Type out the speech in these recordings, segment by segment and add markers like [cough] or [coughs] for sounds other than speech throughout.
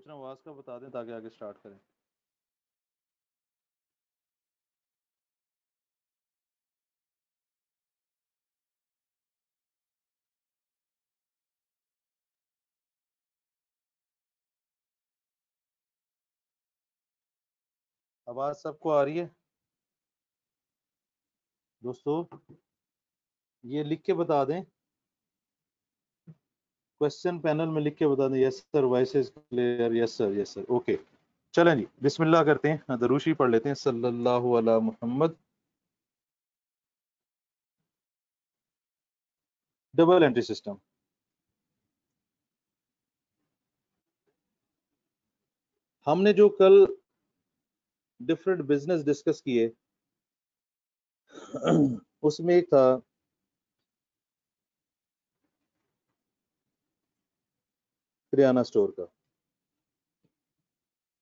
कुछ आवाज़ का बता दें ताकि आगे स्टार्ट करें आवाज सबको आ रही है दोस्तों ये लिख के बता दें क्वेश्चन पैनल में लिख के बता दें yes sir voice is clear yes sir yes sir okay चलें जी बिस्मिल्लाह करते हैं हाँ, दरूशी पढ़ लेते हैं सल्लल्लाहु अलैहि मोहम्मद डबल एंट्री सिस्टम हमने जो कल डिफरेंट बिजनेस डिस्कस किए [clears throat] उसमें एक था क्रियाना स्टोर का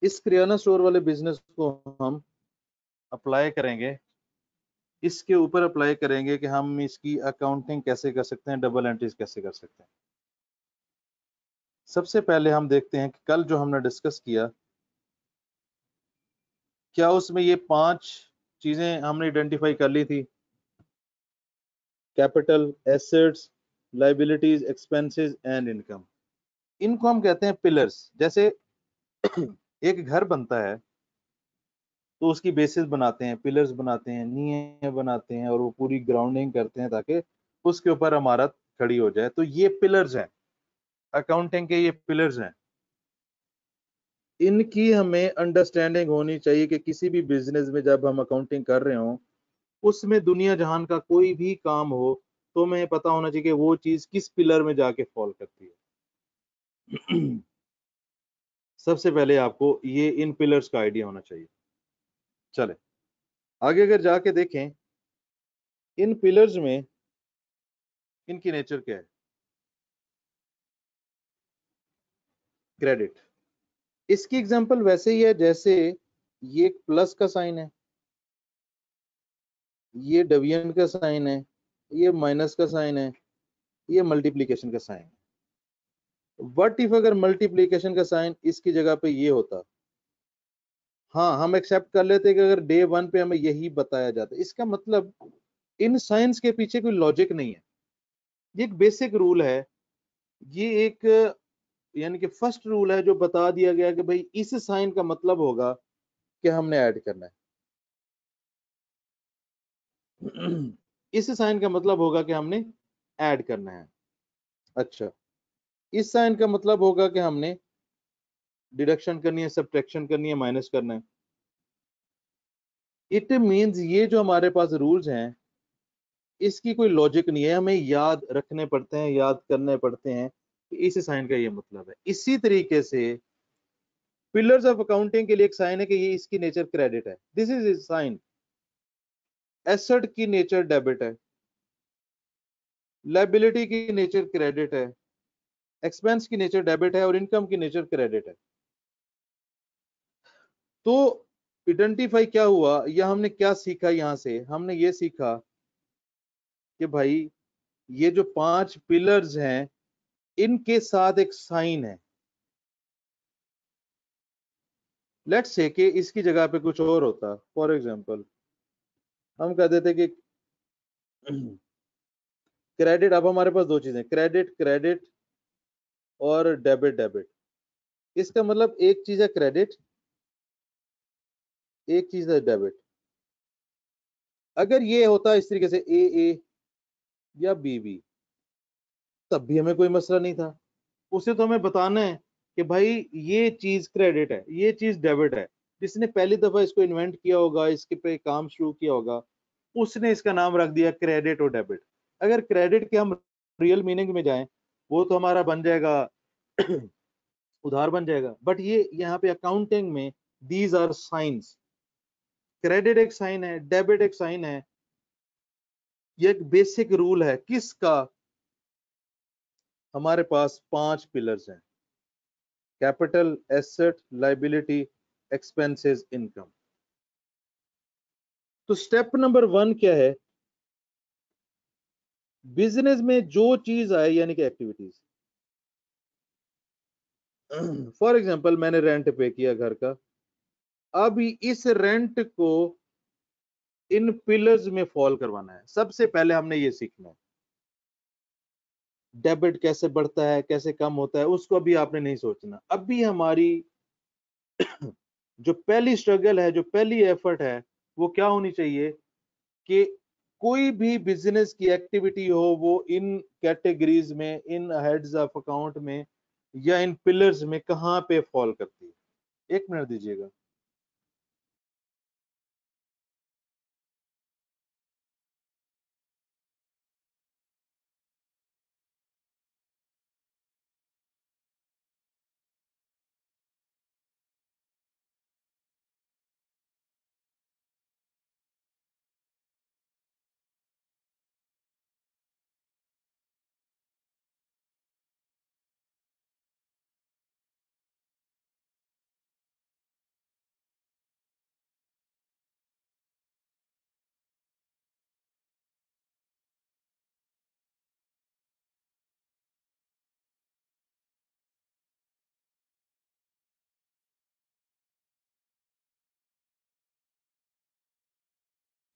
इस क्रियाना स्टोर वाले बिजनेस को हम अप्लाई करेंगे इसके ऊपर अप्लाई करेंगे कि हम इसकी अकाउंटिंग कैसे कर सकते हैं डबल एंट्रीज कैसे कर सकते हैं सबसे पहले हम देखते हैं कि कल जो हमने डिस्कस किया क्या उसमें ये पांच चीजें हमने आइडेंटिफाई कर ली थी capital assets liabilities expenses and income इनको हम कहते हैं पिलर्स जैसे एक घर बनता है तो उसकी बेसिस बनाते हैं पिलर्स बनाते हैं नीए बनाते हैं और वो पूरी ग्राउंडिंग करते हैं ताकि उसके ऊपर इमारत खड़ी हो जाए तो ये पिलर्स हैं अकाउंटिंग के ये पिलर्स हैं इनकी हमें अंडरस्टैंडिंग होनी चाहिए कि किसी भी बिजनेस में जब हम अकाउंटिंग कर रहे हों उसमें दुनिया जहान का कोई भी काम हो तो हमें पता होना चाहिए कि वो चीज़ किस पिलर में जाके फॉल करती है [clears throat] सबसे पहले आपको ये इन पिलर्स का आइडिया होना चाहिए चले आगे अगर जाके देखें इन पिलर्स में इनकी नेचर क्या है क्रेडिट इसकी एग्जांपल वैसे ही है जैसे ये प्लस का साइन है ये डिवीजन का साइन है ये माइनस का साइन है ये मल्टीप्लिकेशन का साइन है वट इफ अगर मल्टीप्लीकेशन का साइन इसकी जगह पे ये होता हाँ हम एक्सेप्ट कर लेते कि अगर डे वन पे हमें यही बताया जाता इसका मतलब इन साइंस के पीछे कोई लॉजिक नहीं है ये एक बेसिक रूल है ये एक यानी कि फर्स्ट रूल है जो बता दिया गया कि भाई इस साइन का मतलब होगा कि हमने ऐड करना है [clears throat] इस साइन का मतलब होगा कि हमने ऐड करना है अच्छा इस साइन का मतलब होगा कि हमने डिडक्शन करनी है सब्ट्रैक्शन करनी है माइनस करना है इट मीन्स ये जो हमारे पास रूल्स हैं इसकी कोई लॉजिक नहीं है हमें याद रखने पड़ते हैं याद करने पड़ते हैं कि इस साइन का ये मतलब है इसी तरीके से पिलर्स ऑफ अकाउंटिंग के लिए एक साइन है कि ये इसकी नेचर क्रेडिट है this is is sign asset की नेचर डेबिट है लाइबिलिटी की नेचर क्रेडिट है एक्सपेंस की नेचर डेबिट है और इनकम की नेचर क्रेडिट है तो आइडेंटिफाई क्या हुआ या हमने क्या सीखा यहां से हमने ये सीखा कि भाई ये जो पांच पिलर्स हैं इनके साथ एक साइन है लेट से कि इसकी जगह पे कुछ और होता फॉर एग्जाम्पल हम कह देते कि क्रेडिट [clears throat] अब हमारे पास दो चीजें क्रेडिट क्रेडिट और डेबिट डेबिट इसका मतलब एक चीज है क्रेडिट एक चीज है डेबिट अगर ये होता इस तरीके से ए ए या बी बी तब भी हमें कोई मसला नहीं था उसे तो हमें बताना है कि भाई ये चीज क्रेडिट है ये चीज डेबिट है जिसने पहली दफा इसको इन्वेंट किया होगा इसके पे काम शुरू किया होगा उसने इसका नाम रख दिया क्रेडिट और डेबिट अगर क्रेडिट के हम रियल मीनिंग में जाएं वो तो हमारा बन जाएगा [clears throat] उधार बन जाएगा बट ये यहाँ पे अकाउंटिंग में दीज आर साइंस क्रेडिट एक साइन है डेबिट एक साइन है ये एक बेसिक रूल है किसका हमारे पास पांच पिलर्स हैं capital asset liability expenses income तो स्टेप नंबर वन क्या है बिजनेस में जो चीज आए यानी कि एक्टिविटीज फॉर एग्जाम्पल मैंने रेंट पे किया घर का अभी इस रेंट को इन पिलर्स में फॉल करवाना है सबसे पहले हमने ये सीखना है डेबिट कैसे बढ़ता है कैसे कम होता है उसको अभी आपने नहीं सोचना अभी हमारी [clears throat] जो पहली स्ट्रगल है जो पहली एफर्ट है वो क्या होनी चाहिए कि कोई भी बिजनेस की एक्टिविटी हो वो इन कैटेगरीज में इन हेड्स ऑफ अकाउंट में या इन पिलर्स में कहाँ पे फॉल करती है एक मिनट दीजिएगा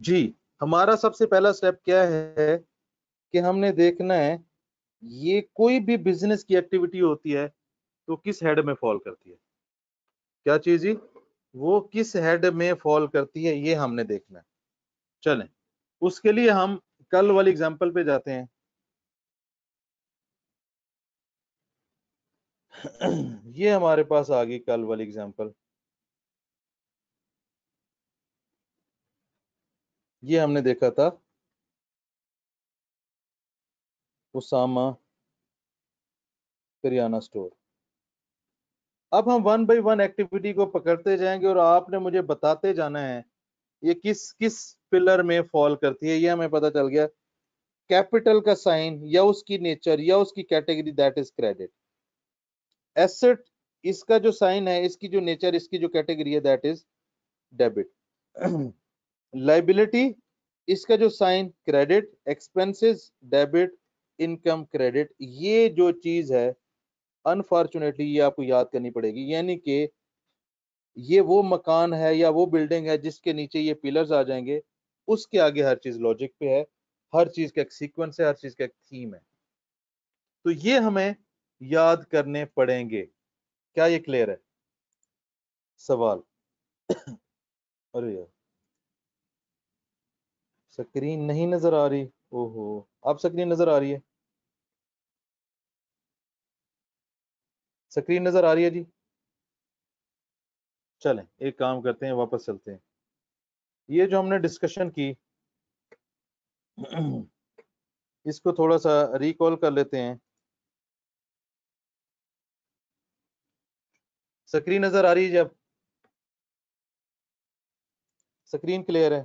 जी हमारा सबसे पहला स्टेप क्या है कि हमने देखना है ये कोई भी बिजनेस की एक्टिविटी होती है तो किस हेड में फॉल करती है क्या चीज जी वो किस हेड में फॉल करती है ये हमने देखना है चलें उसके लिए हम कल वाली एग्जांपल पे जाते हैं [clears throat] ये हमारे पास आ गई कल वाली एग्जांपल ये हमने देखा था उसामा करियाना स्टोर अब हम वन बाई वन एक्टिविटी को पकड़ते जाएंगे और आपने मुझे बताते जाना है ये किस किस पिलर में फॉल करती है ये हमें पता चल गया कैपिटल का साइन या उसकी नेचर या उसकी category that is credit asset इसका जो साइन है इसकी जो नेचर इसकी जो कैटेगरी है दैट इज डेबिट [clears throat] लाइबिलिटी इसका जो sign credit expenses debit income credit ये जो चीज है अनफॉर्चुनेटली ये आपको याद करनी पड़ेगी यानी कि ये वो मकान है या वो बिल्डिंग है जिसके नीचे ये पिलर्स आ जाएंगे उसके आगे हर चीज लॉजिक पे है हर चीज का एक सीक्वेंस है हर चीज का एक थीम है तो ये हमें याद करने पड़ेंगे क्या ये क्लियर है सवाल [coughs] अरे यार स्क्रीन नहीं नजर आ रही ओहो अब स्क्रीन नजर आ रही है स्क्रीन नजर आ रही है जी चलें एक काम करते हैं वापस चलते हैं ये जो हमने डिस्कशन की इसको थोड़ा सा रिकॉल कर लेते हैं स्क्रीन नजर आ रही है जब स्क्रीन क्लियर है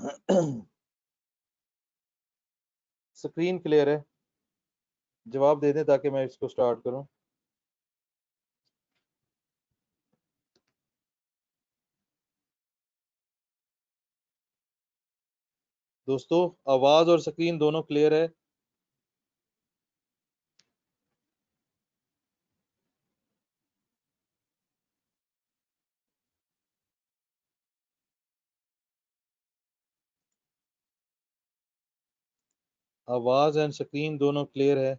स्क्रीन [clears throat] क्लियर है जवाब दे दें ताकि मैं इसको स्टार्ट करूं दोस्तों आवाज और स्क्रीन दोनों क्लियर है आवाज एंड स्क्रीन दोनों क्लियर है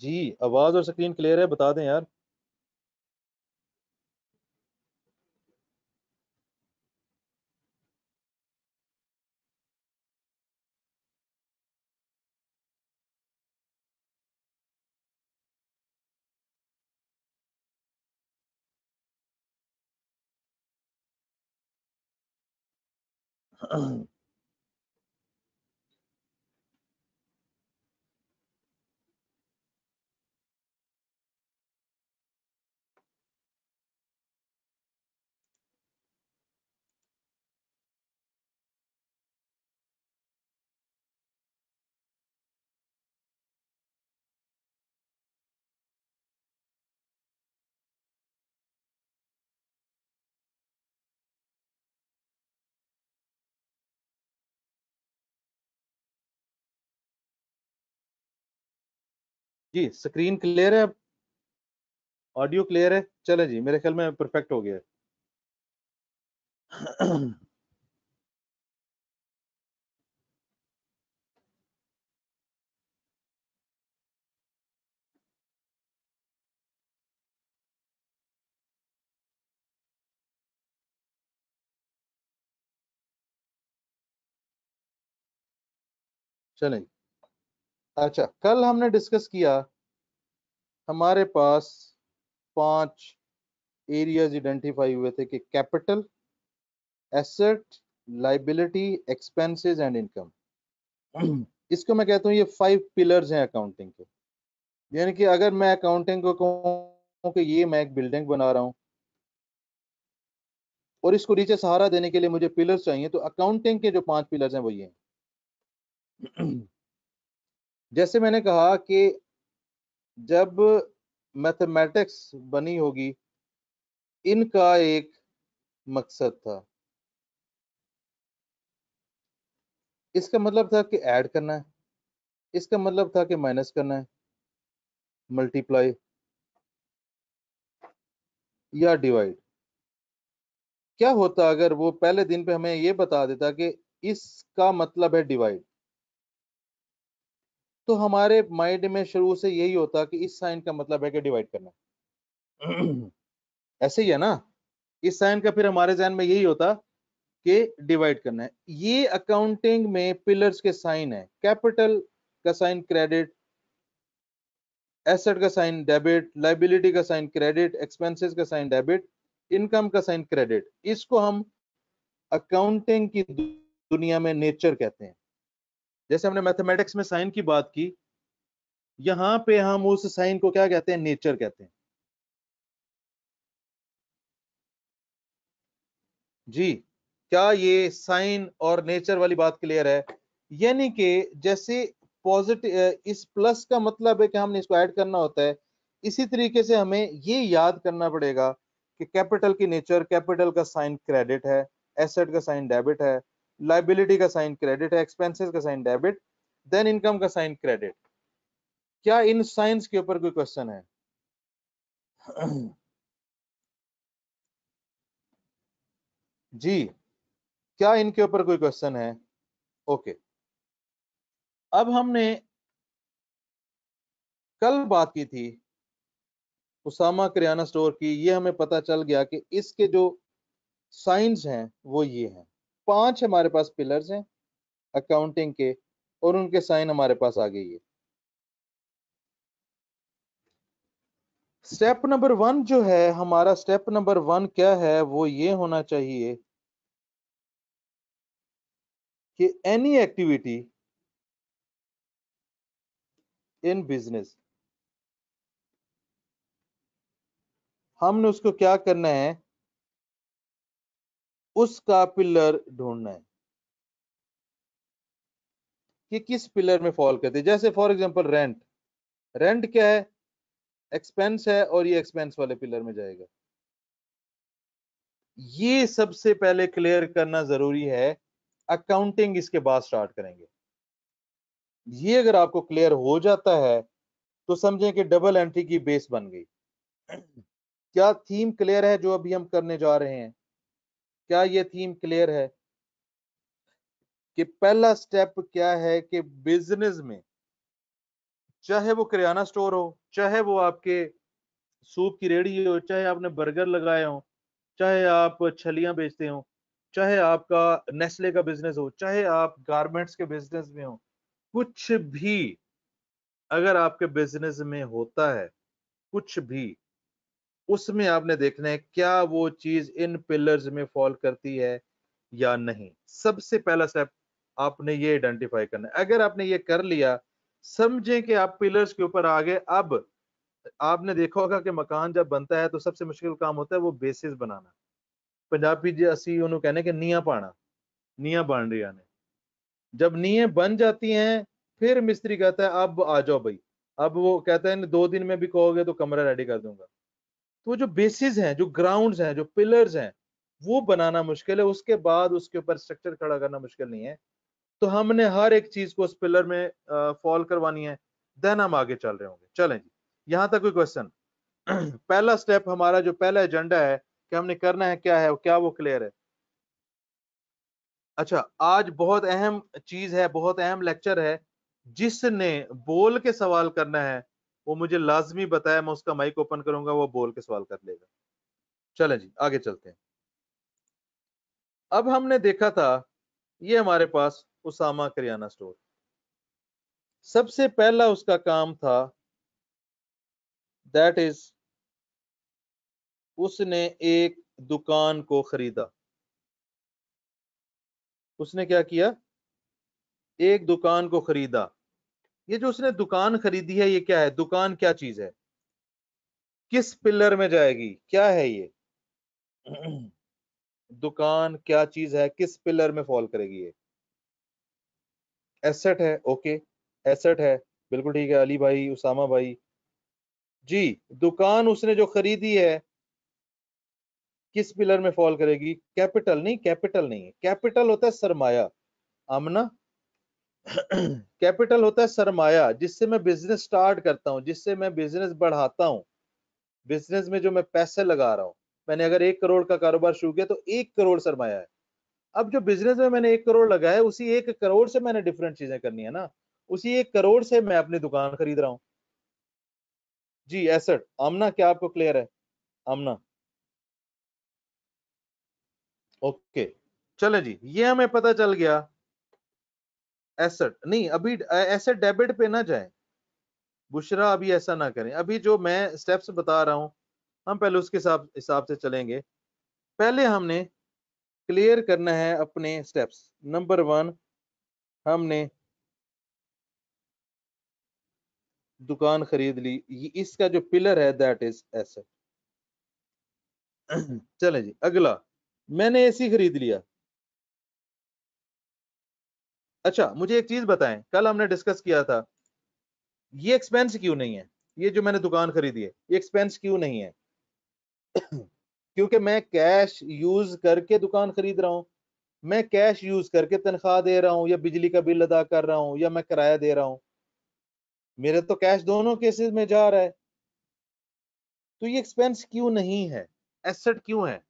जी आवाज और स्क्रीन क्लियर है बता दें यार [clears throat] जी स्क्रीन क्लियर है ऑडियो क्लियर है चले जी मेरे ख्याल में परफेक्ट हो गया है चलें अच्छा कल हमने डिस्कस किया हमारे पास पांच एरियाज आइडेंटिफाई हुए थे कि capital asset liability expenses and income इसको मैं कहता हूँ ये फाइव पिलर्स हैं अकाउंटिंग के यानी कि अगर मैं अकाउंटिंग को कहूँ कि ये मैं एक बिल्डिंग बना रहा हूँ और इसको नीचे सहारा देने के लिए मुझे पिलर्स चाहिए तो अकाउंटिंग के जो पांच पिलर्स हैं वो ये हैं [clears throat] जैसे मैंने कहा कि जब मैथमेटिक्स बनी होगी इनका एक मकसद था इसका मतलब था कि ऐड करना है इसका मतलब था कि माइनस करना है मल्टीप्लाई या डिवाइड क्या होता अगर वो पहले दिन पे हमें ये बता देता कि इसका मतलब है डिवाइड तो हमारे माइंड में शुरू से यही होता कि इस साइन का मतलब है कि डिवाइड करना [clears throat] ऐसे ही है ना इस साइन का फिर हमारे जहन में यही होता कि डिवाइड करना है ये अकाउंटिंग में पिलर्स के साइन है कैपिटल का साइन क्रेडिट एसेट का साइन डेबिट लाइबिलिटी का साइन क्रेडिट एक्सपेंसेस का साइन डेबिट इनकम का साइन क्रेडिट इसको हम अकाउंटिंग की दुनिया में नेचर कहते हैं जैसे हमने मैथमेटिक्स में साइन की बात की यहां पे हम उस साइन को क्या कहते हैं नेचर कहते हैं जी क्या ये साइन और नेचर वाली बात क्लियर है यानी कि जैसे पॉजिटिव इस प्लस का मतलब है कि हमने इसको ऐड करना होता है इसी तरीके से हमें ये याद करना पड़ेगा कि कैपिटल की नेचर कैपिटल का साइन क्रेडिट है एसेट का साइन डेबिट है लाइबिलिटी का साइन क्रेडिट है एक्सपेंसिस का साइन डेबिट देन इनकम का साइन क्रेडिट क्या इन साइंस के ऊपर कोई क्वेश्चन है [clears throat] जी क्या इनके ऊपर कोई क्वेश्चन है ओके अब हमने कल बात की थी उसामा किराना स्टोर की ये हमें पता चल गया कि इसके जो साइंस हैं वो ये हैं पांच हमारे पास पिलर्स हैं अकाउंटिंग के और उनके साइन हमारे पास आ गई है स्टेप नंबर वन जो है हमारा स्टेप नंबर वन क्या है वो ये होना चाहिए कि एनी एक्टिविटी इन बिजनेस हमने उसको क्या करना है उसका पिलर ढूंढना है कि किस पिलर में फॉल करते जैसे फॉर एग्जांपल रेंट रेंट क्या है एक्सपेंस है और ये एक्सपेंस वाले पिलर में जाएगा ये सबसे पहले क्लियर करना जरूरी है अकाउंटिंग इसके बाद स्टार्ट करेंगे ये अगर आपको क्लियर हो जाता है तो समझें कि डबल एंट्री की बेस बन गई [clears throat] क्या थीम क्लियर है जो अभी हम करने जा रहे हैं क्या ये थीम क्लियर है कि पहला स्टेप क्या है कि बिजनेस में चाहे वो किराना स्टोर हो चाहे वो आपके सूप की रेडी हो चाहे आपने बर्गर लगाए हो चाहे आप छलियां बेचते हो चाहे आपका नेस्ले का बिजनेस हो चाहे आप गारमेंट्स के बिजनेस में हो कुछ भी अगर आपके बिजनेस में होता है कुछ भी उसमें आपने देखना है क्या वो चीज इन पिलर्स में फॉल करती है या नहीं सबसे पहला स्टेप आपने ये आइडेंटिफाई करना है अगर आपने ये कर लिया समझें कि आप पिलर्स के ऊपर आ गए अब आपने देखा होगा कि मकान जब बनता है तो सबसे मुश्किल काम होता है वो बेसिस बनाना पंजाबी जी असी उन्होंने कहने के निया पाना निया बन रही ਨੇ जब निये बन जाती हैं फिर मिस्त्री कहता है अब आ जाओ भाई अब वो कहता है दो दिन में भी कहोगे तो कमरा रेडी कर दूंगा तो जो बेसिस हैं जो ग्राउंड हैं जो पिलर्स हैं वो बनाना मुश्किल है उसके बाद उसके ऊपर स्ट्रक्चर खड़ा करना मुश्किल नहीं है तो हमने हर एक चीज को उस पिलर में फॉल करवानी है देन हम आगे चल रहे होंगे चलें जी यहाँ तक कोई क्वेश्चन [clears throat] पहला स्टेप हमारा जो पहला एजेंडा है कि हमने करना है क्या है क्या वो क्लियर है अच्छा आज बहुत अहम चीज है बहुत अहम लेक्चर है जिसने बोल के सवाल करना है वो मुझे लाजमी बताया मैं उसका माइक ओपन करूंगा वो बोल के सवाल कर लेगा चले जी आगे चलते हैं अब हमने देखा था ये हमारे पास उसामा करियाना स्टोर सबसे पहला उसका काम था दैट इज उसने एक दुकान को खरीदा उसने क्या किया एक दुकान को खरीदा ये जो उसने दुकान खरीदी है ये क्या है दुकान क्या चीज है किस पिलर में जाएगी क्या है ये [clears throat] दुकान क्या चीज है किस पिलर में फॉल करेगी ये एसेट है ओके एसेट है बिल्कुल ठीक है अली भाई उसामा भाई जी दुकान उसने जो खरीदी है किस पिलर में फॉल करेगी कैपिटल नहीं कैपिटल नहीं है कैपिटल होता है सरमाया आमना [clears throat] कैपिटल होता है सरमाया जिससे मैं बिजनेस स्टार्ट करता हूँ जिससे मैं बिजनेस बढ़ाता हूँ बिजनेस में जो मैं पैसे लगा रहा हूँ मैंने अगर एक करोड़ का कारोबार शुरू किया तो एक करोड़ सरमाया है अब जो बिजनेस में मैंने एक करोड़ लगाया उसी एक करोड़ से मैंने डिफरेंट चीजें करनी है ना उसी एक करोड़ से मैं अपनी दुकान खरीद रहा हूँ जी एसेट आमना क्या आपको क्लियर है आमना ओके चले जी ये हमें पता चल गया एसेट नहीं अभी एसेट डेबिट पे ना जाए बुशरा अभी ऐसा ना करें अभी जो मैं स्टेप्स बता रहा हूं हम पहले उसके हिसाब हिसाब से चलेंगे पहले हमने क्लियर करना है अपने स्टेप्स नंबर वन हमने दुकान खरीद ली इसका जो पिलर है दैट इज एसेट चले जी अगला मैंने एसी खरीद लिया अच्छा मुझे एक चीज बताएं कल हमने डिस्कस किया था ये एक्सपेंस क्यों नहीं है ये जो मैंने दुकान खरीदी है ये एक्सपेंस क्यों नहीं है [clears throat] क्योंकि मैं कैश यूज करके दुकान खरीद रहा हूं मैं कैश यूज करके तनख्वाह दे रहा हूं या बिजली का बिल अदा कर रहा हूँ या मैं किराया दे रहा हूं मेरे तो कैश दोनों केसेस में जा रहा है तो ये एक्सपेंस क्यों नहीं है एसेट क्यों है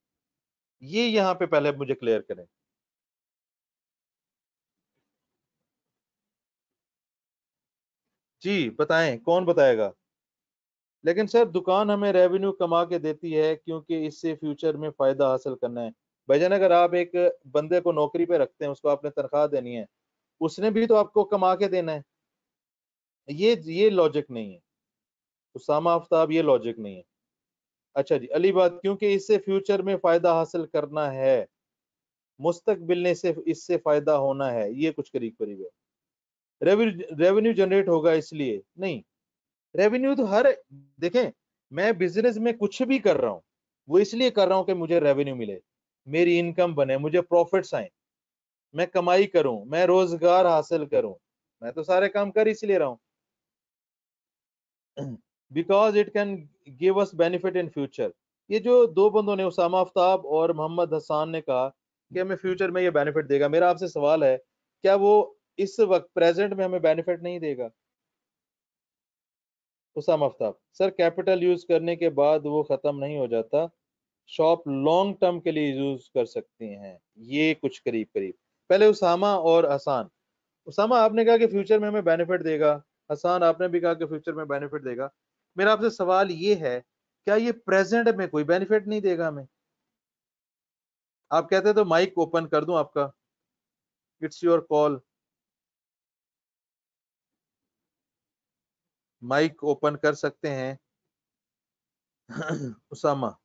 ये यहाँ पे पहले मुझे क्लियर करें जी बताएं कौन बताएगा लेकिन सर दुकान हमें रेवेन्यू कमा के देती है क्योंकि इससे फ्यूचर में फायदा हासिल करना है भाईजान अगर आप एक बंदे को नौकरी पे रखते हैं उसको आपने तनख्वाह देनी है उसने भी तो आपको कमा के देना है ये ये लॉजिक नहीं है उसामा आफ्ताब ये लॉजिक नहीं है अच्छा जी अली बात क्योंकि इससे फ्यूचर में फायदा हासिल करना है मुस्तकबिल ने से इससे फायदा होना है ये कुछ करीब करीब है रेवेन्यू जनरेट होगा इसलिए नहीं रेवेन्यू तो हर देखें मैं बिजनेस में कुछ भी कर रहा हूं वो इसलिए कर रहा हूं कि मुझे रेवेन्यू मिले मेरी इनकम बने मुझे प्रॉफिट्स आए मैं कमाई करूं मैं रोजगार हासिल करूं मैं तो सारे काम कर इसलिए रहा हूं because it can give us benefit in future ये जो दो बंदों ने उसामा आफ्ताब और मोहम्मद हसान ने कहा कि हमें फ्यूचर में ये बेनिफिट देगा मेरा आपसे सवाल है क्या वो इस वक्त प्रेजेंट में हमें बेनिफिट नहीं देगा Usama Aftab sir capital use करने के बाद वो खत्म नहीं हो जाता शॉप लॉन्ग टर्म के लिए यूज कर सकती हैं ये कुछ करीब करीब पहले उसामा और हसान उसामा आपने कहा कि फ्यूचर में हमें बेनिफिट देगा हसान आपने भी कहा कि फ्यूचर में बेनिफिट देगा मेरा आपसे सवाल ये है क्या ये प्रेजेंट में कोई बेनिफिट नहीं देगा हमें आप कहते तो माइक ओपन कर दूं आपका it's your call mike open कर सकते हैं [clears throat] उसामा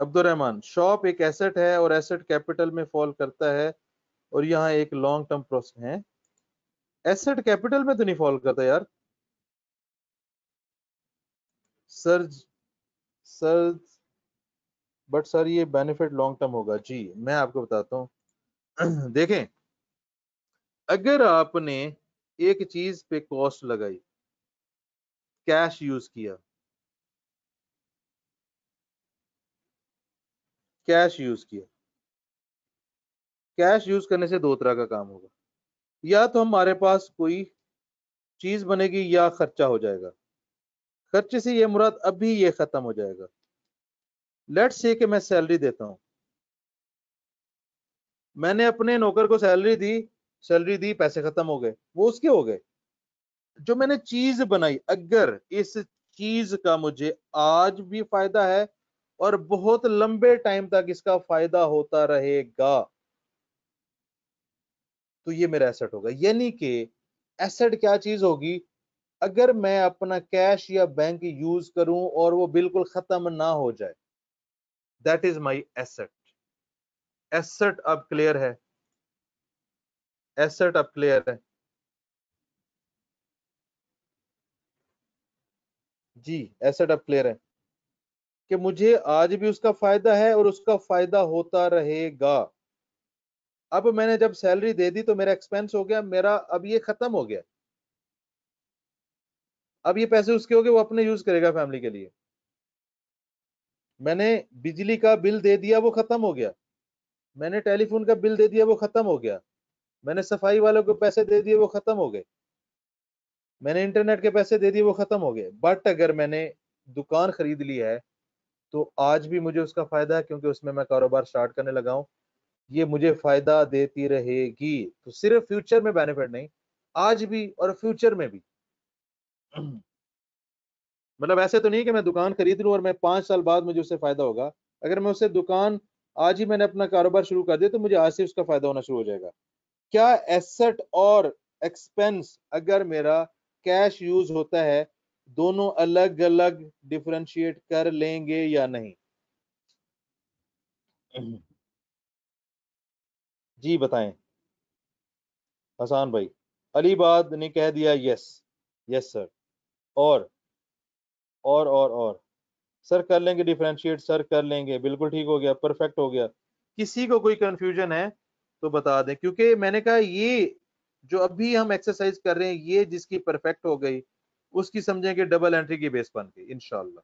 अब्दुलरहमान शॉप एक एसेट है और एसेट कैपिटल में फॉल करता है और यहाँ एक लॉन्ग टर्म प्रोसेस है एसेट कैपिटल में तो नहीं फॉल करता यार सर सर बट सर ये बेनिफिट लॉन्ग टर्म होगा जी मैं आपको बताता हूँ [clears throat] देखें अगर आपने एक चीज पे कॉस्ट लगाई कैश यूज किया कैश यूज किया कैश यूज करने से दो तरह का काम होगा या तो हमारे पास कोई चीज बनेगी या खर्चा हो जाएगा खर्चे से ये मुराद अभी ये खत्म हो जाएगा लेट से कि मैं सैलरी देता हूं मैंने अपने नौकर को सैलरी दी सैलरी दी पैसे खत्म हो गए वो उसके हो गए जो मैंने चीज बनाई अगर इस चीज का मुझे आज भी फायदा है और बहुत लंबे टाइम तक इसका फायदा होता रहेगा तो ये मेरा एसेट होगा यानी कि एसेट क्या चीज होगी अगर मैं अपना कैश या बैंक यूज करूं और वो बिल्कुल खत्म ना हो जाए that is my asset asset अब क्लियर है एसेट अब क्लियर है जी ऐसा टाइप क्लियर है कि मुझे आज भी उसका फायदा है और उसका फायदा होता रहेगा अब मैंने जब सैलरी दे दी तो मेरा एक्सपेंस हो गया मेरा अब ये खत्म हो गया अब ये पैसे उसके हो गए वो अपने यूज करेगा फैमिली के लिए मैंने बिजली का बिल दे दिया वो खत्म हो गया मैंने टेलीफोन का बिल दे दिया वो खत्म हो गया मैंने सफाई वालों को पैसे दे दिए वो खत्म हो गए मैंने इंटरनेट के पैसे दे दिए वो खत्म हो गए बट अगर मैंने दुकान खरीद ली है तो आज भी मुझे उसका फायदा है क्योंकि उसमें मैं कारोबार स्टार्ट करने लगा हूं ये मुझे फायदा देती रहेगी तो सिर्फ फ्यूचर में बेनिफिट नहीं आज भी और फ्यूचर में भी [clears throat] मतलब ऐसे तो नहीं कि मैं दुकान खरीद लू और मैं पांच साल बाद मुझे उससे फायदा होगा अगर मैं उससे दुकान आज ही मैंने अपना कारोबार शुरू कर दिया तो मुझे आज से उसका फायदा होना शुरू हो जाएगा क्या एसेट और एक्सपेंस अगर मेरा कैश यूज होता है दोनों अलग अलग डिफ्रेंशिएट कर लेंगे या नहीं [clears throat] जी बताएं हसान भाई अलीबाद ने कह दिया यस यस सर और और और और सर कर लेंगे डिफ्रेंशिएट सर कर लेंगे बिल्कुल ठीक हो गया परफेक्ट हो गया किसी को कोई कंफ्यूजन है तो बता दें क्योंकि मैंने कहा ये जो अभी हम एक्सरसाइज कर रहे हैं ये जिसकी परफेक्ट हो गई उसकी समझेंगे डबल एंट्री की बेस बन गई इनशाला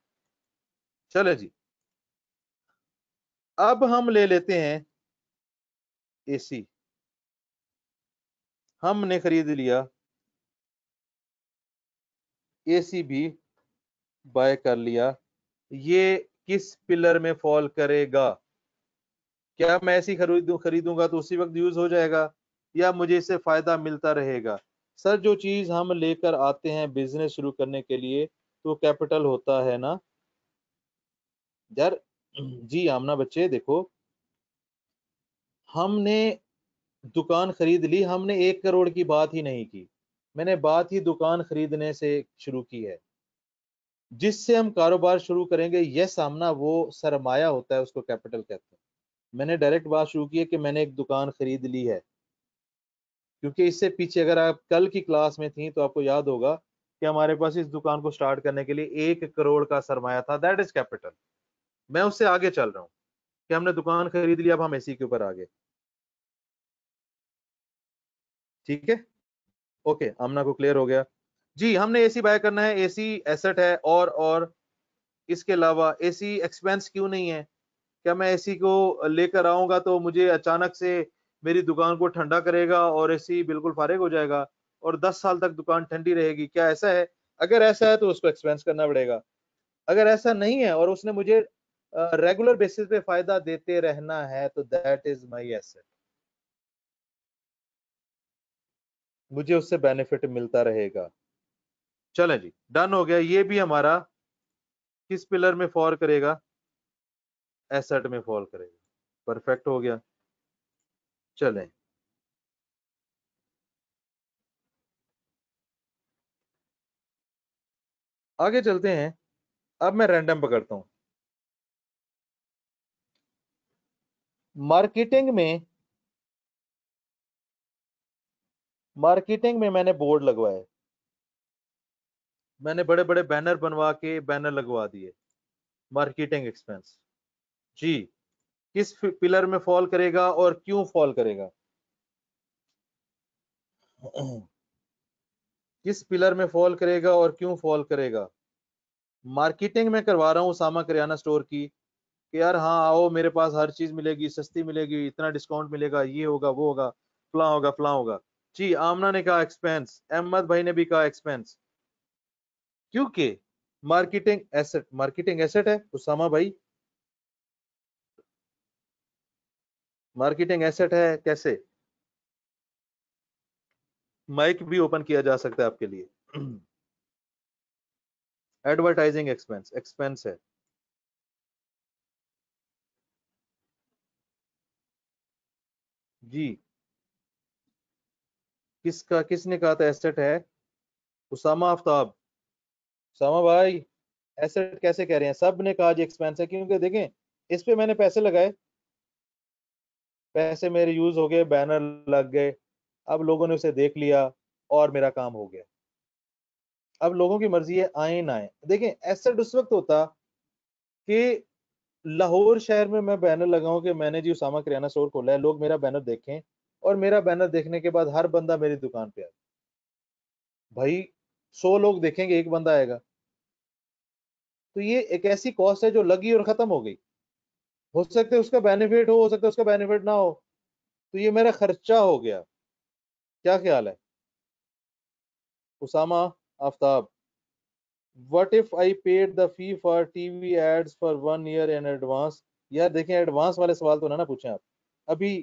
चले जी अब हम ले लेते हैं एसी हमने खरीद लिया एसी भी बाय कर लिया ये किस पिलर में फॉल करेगा क्या मैं ऐसी खरीदू खरीदूंगा तो उसी वक्त यूज हो जाएगा या मुझे इससे फायदा मिलता रहेगा सर जो चीज हम लेकर आते हैं बिजनेस शुरू करने के लिए तो कैपिटल होता है ना यार जी आमना बच्चे देखो हमने दुकान खरीद ली हमने एक करोड़ की बात ही नहीं की मैंने बात ही दुकान खरीदने से शुरू की है जिससे हम कारोबार शुरू करेंगे यह सामना वो सरमाया होता है उसको कैपिटल कहते हैं मैंने डायरेक्ट बात शुरू की है कि मैंने एक दुकान खरीद ली है क्योंकि इससे पीछे अगर आप कल की क्लास में थी तो आपको याद होगा कि हमारे पास इस दुकान को स्टार्ट करने के लिए एक करोड़ का सरमाया था दैट इज कैपिटल मैं उससे आगे चल रहा हूँ कि हमने दुकान खरीद लिया अब हम इसी के ऊपर आगे ठीक है ओके आमना को क्लियर हो गया जी हमने एसी बाय करना है एसी एसेट है और और इसके अलावा एसी एक्सपेंस क्यों नहीं है क्या मैं एसी को लेकर आऊंगा तो मुझे अचानक से मेरी दुकान को ठंडा करेगा और ऐसे ही बिल्कुल फारिग हो जाएगा और 10 साल तक दुकान ठंडी रहेगी क्या ऐसा है अगर ऐसा है तो उसको एक्सपेंस करना पड़ेगा अगर ऐसा नहीं है और उसने मुझे रेगुलर बेसिस पे फायदा देते रहना है तो दैट इज माई एसेट मुझे उससे बेनिफिट मिलता रहेगा चलें जी डन हो गया ये भी हमारा किस पिलर में फॉल करेगा एसेट में फॉल करेगा परफेक्ट हो गया चलें आगे चलते हैं अब मैं रैंडम पकड़ता हूं मार्केटिंग में मार्केटिंग में मैंने बोर्ड लगवाए मैंने बड़े बड़े बैनर बनवा के बैनर लगवा दिए मार्केटिंग एक्सपेंस जी किस पिलर में फॉल करेगा और क्यों फॉल करेगा किस पिलर में फॉल करेगा और क्यों फॉल करेगा मार्केटिंग में करवा रहा हूँ सामा करियाना स्टोर की कि यार हाँ आओ मेरे पास हर चीज़ मिलेगी सस्ती मिलेगी इतना डिस्काउंट मिलेगा ये होगा वो होगा फ्ला होगा फ्ला होगा जी आमना ने कहा एक्सपेंस अहमद भाई ने भी कहा एक्सपेंस क्योंकि मार्केटिंग एसेट मार्केटिंग एसेट है उसामा भाई मार्केटिंग एसेट है कैसे माइक भी ओपन किया जा सकता है आपके लिए [clears throat] एडवर्टाइजिंग एक्सपेंस एक्सपेंस है जी किसका किसने कहा था एसेट है उसामा आफ्ताब उसामा भाई एसेट कैसे कह रहे हैं सब ने कहा जी एक्सपेंस है क्योंकि देखें इस पे मैंने पैसे लगाए पैसे मेरे यूज हो गए बैनर लग गए अब लोगों ने उसे देख लिया और मेरा काम हो गया अब लोगों की मर्जी है आए ना आए देखें एसेट उस वक्त होता कि लाहौर शहर में मैं बैनर लगाऊं कि मैंने जी उसामा किराना स्टोर खोला है लोग मेरा बैनर देखें और मेरा बैनर देखने के बाद हर बंदा मेरी दुकान पे आए भाई सौ लोग देखेंगे एक बंदा आएगा तो ये एक ऐसी कॉस्ट है जो लगी और खत्म हो गई हो सकता है उसका बेनिफिट हो हो सकता है उसका बेनिफिट ना हो तो ये मेरा खर्चा हो गया क्या ख्याल है Usama Aftab what if I paid the fee for TV ads for one year in advance यार देखें एडवांस वाले सवाल तो ना ना पूछें आप अभी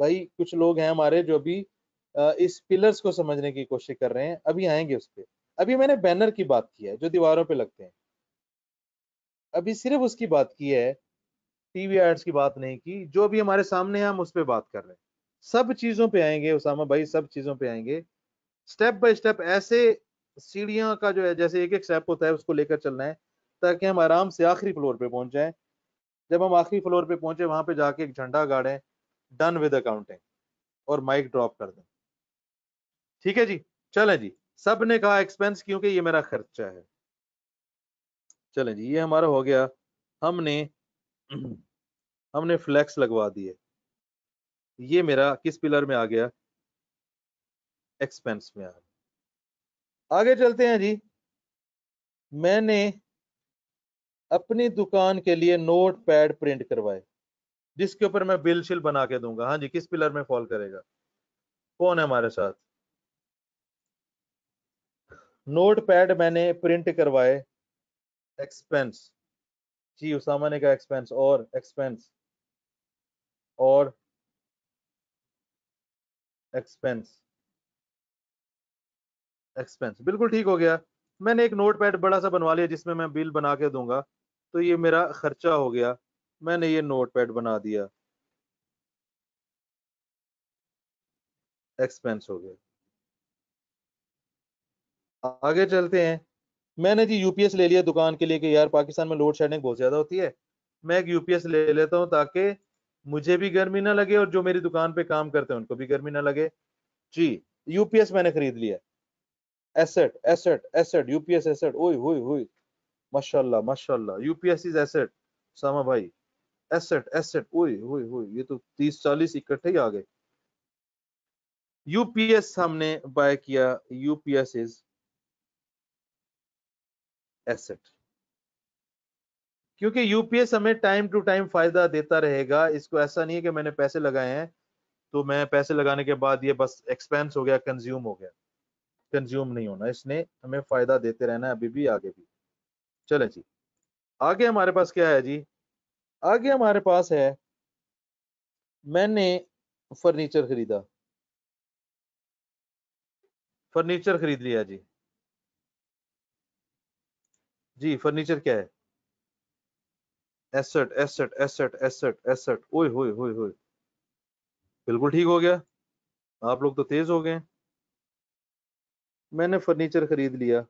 भाई कुछ लोग हैं हमारे जो अभी इस पिलर्स को समझने की कोशिश कर रहे हैं अभी आएंगे उस पर अभी मैंने बैनर की बात की है जो दीवारों पे लगते हैं अभी सिर्फ उसकी बात की है टीवी एड्स की बात नहीं की जो भी हमारे सामने है हम उस पर बात कर रहे हैं सब चीजों पे आएंगे उसामा भाई सब चीजों पे आएंगे स्टेप बाय स्टेप ऐसे सीढ़ियां का जो है जैसे एक एक स्टेप होता है उसको लेकर चलना है ताकि हम आराम से आखिरी फ्लोर पे पहुंच जाए जब हम आखिरी फ्लोर पे पहुंचे वहां पे जाके एक झंडा गाड़े डन विद अकाउंटिंग और माइक ड्रॉप कर दें ठीक है जी चले जी सब ने कहा एक्सपेंस क्योंकि ये मेरा खर्चा है चले जी ये हमारा हो गया हमने [clears throat] हमने फ्लैक्स लगवा दिए ये मेरा किस पिलर में आ गया एक्सपेंस में आ गया आगे चलते हैं जी मैंने अपनी दुकान के लिए नोट पैड प्रिंट करवाए जिसके ऊपर मैं बिल शिल बना के दूंगा हाँ जी किस पिलर में फॉल करेगा कौन है हमारे साथ नोट पैड मैंने प्रिंट करवाए एक्सपेंस जी उसामा ने कहा एक्सपेंस और एक्सपेंस और एक्सपेंस एक्सपेंस बिल्कुल ठीक हो गया मैंने एक नोट पैड बड़ा सा बनवा लिया जिसमें मैं बिल बना के दूंगा तो ये मेरा खर्चा हो गया मैंने ये नोट पैड बना दिया एक्सपेंस हो गया आगे चलते हैं मैंने जी यूपीएस ले लिया दुकान के लिए कि यार पाकिस्तान में लोड शेडिंग बहुत ज्यादा होती है मैं एक यूपीएस ले लेता हूँ ताकि मुझे भी गर्मी ना लगे और जो मेरी दुकान पे काम करते हैं उनको भी गर्मी ना लगे जी यूपीएस मैंने खरीद लिया asset asset asset UPS asset हुई हुई माशाल्लाह माशाल्लाह यूपीएस इज एसेट सामा भाई एसेट एसेट हुई हुई हुई ये तो तीस चालीस इकट्ठे ही आ गए यूपीएस हमने बाय किया यूपीएस इज एसेट क्योंकि यूपीएस हमें टाइम टू टाइम फायदा देता रहेगा इसको ऐसा नहीं है कि मैंने पैसे लगाए हैं तो मैं पैसे लगाने के बाद ये बस एक्सपेंस हो गया कंज्यूम हो गया कंज्यूम नहीं होना इसने हमें फायदा देते रहना है अभी भी आगे भी चले जी आगे हमारे पास क्या है जी आगे हमारे पास है मैंने फर्नीचर खरीदा फर्नीचर खरीद लिया जी जी फर्नीचर क्या है asset asset asset asset asset ओए होए होए होए बिल्कुल ठीक हो गया आप लोग तो तेज हो गए मैंने फर्नीचर खरीद लिया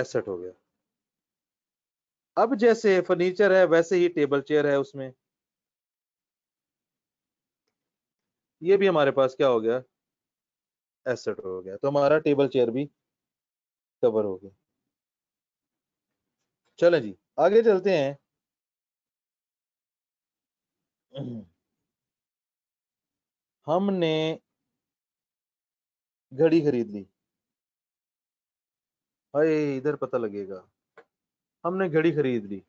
एसेट हो गया अब जैसे फर्नीचर है वैसे ही टेबल चेयर है उसमें ये भी हमारे पास क्या हो गया एसेट हो गया तो हमारा टेबल चेयर भी कवर हो गए चलो जी आगे चलते हैं हमने घड़ी खरीद ली हाय इधर पता लगेगा हमने घड़ी खरीद ली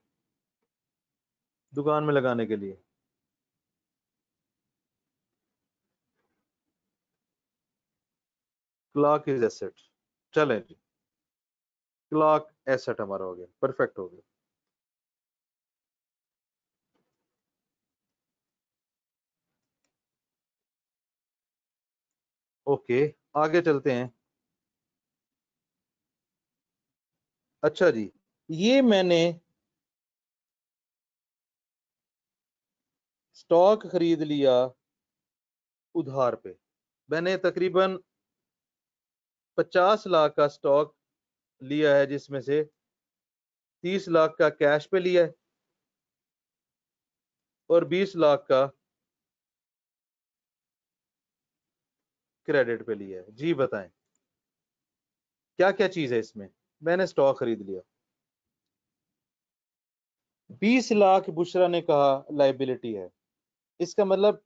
दुकान में लगाने के लिए क्लॉक इज एसेट चले जी क्लॉक एसेट हमारा हो गया परफेक्ट हो गया ओके आगे चलते हैं अच्छा जी ये मैंने स्टॉक खरीद लिया उधार पे मैंने तकरीबन 50 लाख का स्टॉक लिया है जिसमें से तीस लाख का कैश पे लिया है और बीस लाख का क्रेडिट पे लिया है जी बताएं क्या क्या चीज है इसमें मैंने स्टॉक खरीद लिया बीस लाख बुशरा ने कहा लाइबिलिटी है इसका मतलब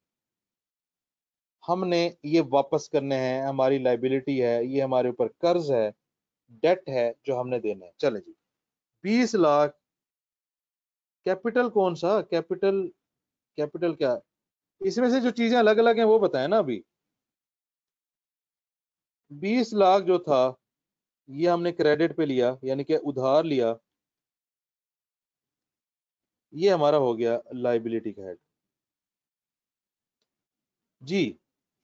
हमने ये वापस करने हैं हमारी लाइबिलिटी है ये हमारे ऊपर कर्ज है डेट है जो हमने देना है चले जी बीस लाख कैपिटल कौन सा कैपिटल कैपिटल क्या इसमें से जो चीजें अलग अलग हैं वो बताए ना अभी बीस लाख जो था ये हमने क्रेडिट पे लिया यानी कि उधार लिया ये हमारा हो गया लाइबिलिटी का हेड जी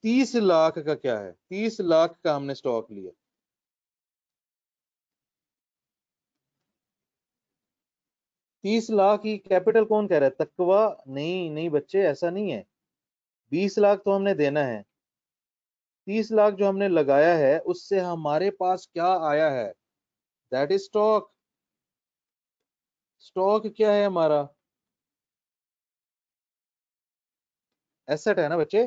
तीस लाख का क्या है तीस लाख का हमने स्टॉक लिया तीस लाख ही कैपिटल कौन कह रहा है तकवा नहीं नहीं बच्चे ऐसा नहीं है बीस लाख तो हमने देना है तीस लाख जो हमने लगाया है उससे हमारे पास क्या आया है दैट इज स्टॉक स्टॉक क्या है हमारा एसेट है ना बच्चे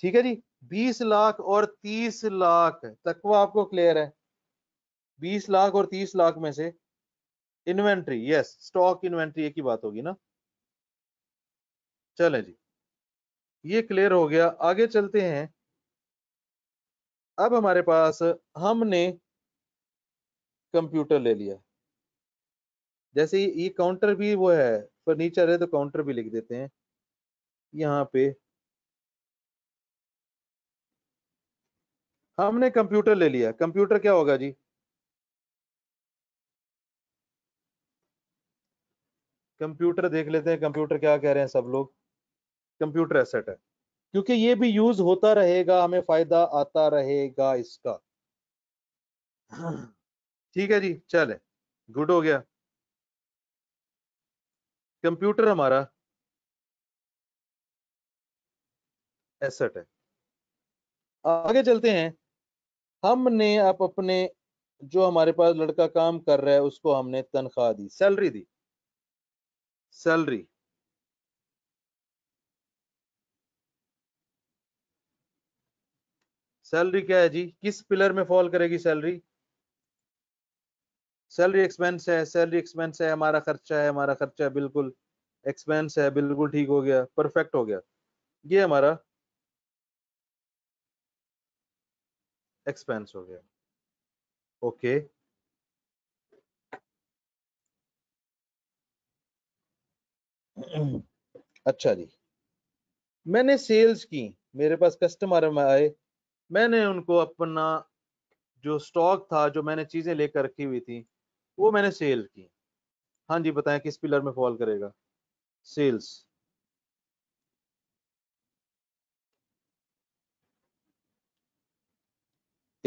ठीक है जी बीस लाख और तीस लाख तकवा आपको क्लियर है बीस लाख और तीस लाख में से इन्वेंट्री यस स्टॉक इन्वेंट्री एक ही बात होगी ना चले जी ये क्लियर हो गया आगे चलते हैं अब हमारे पास हमने कंप्यूटर ले लिया जैसे ये काउंटर भी वो है फर्नीचर है तो काउंटर भी लिख देते हैं यहां पे हमने कंप्यूटर ले लिया कंप्यूटर क्या होगा जी कंप्यूटर देख लेते हैं कंप्यूटर क्या कह रहे हैं सब लोग कंप्यूटर एसेट है क्योंकि ये भी यूज होता रहेगा हमें फायदा आता रहेगा इसका ठीक है जी चले गुड हो गया कंप्यूटर हमारा एसेट है आगे चलते हैं हमने आप अपने जो हमारे पास लड़का काम कर रहा है उसको हमने तनख्वाह दी सैलरी दी salary सैलरी क्या है जी किस पिलर में फॉल करेगी सैलरी सैलरी एक्सपेंस है सैलरी एक्सपेंस है हमारा खर्चा है हमारा खर्चा है बिल्कुल एक्सपेंस है बिल्कुल ठीक हो गया परफेक्ट हो गया ये हमारा एक्सपेंस हो गया ओके okay. [clears throat] अच्छा जी मैंने सेल्स की मेरे पास कस्टमर आए मैंने उनको अपना जो स्टॉक था जो मैंने चीजें लेकर रखी हुई थी वो मैंने सेल की हाँ जी बताएं किस पिलर में फॉल करेगा सेल्स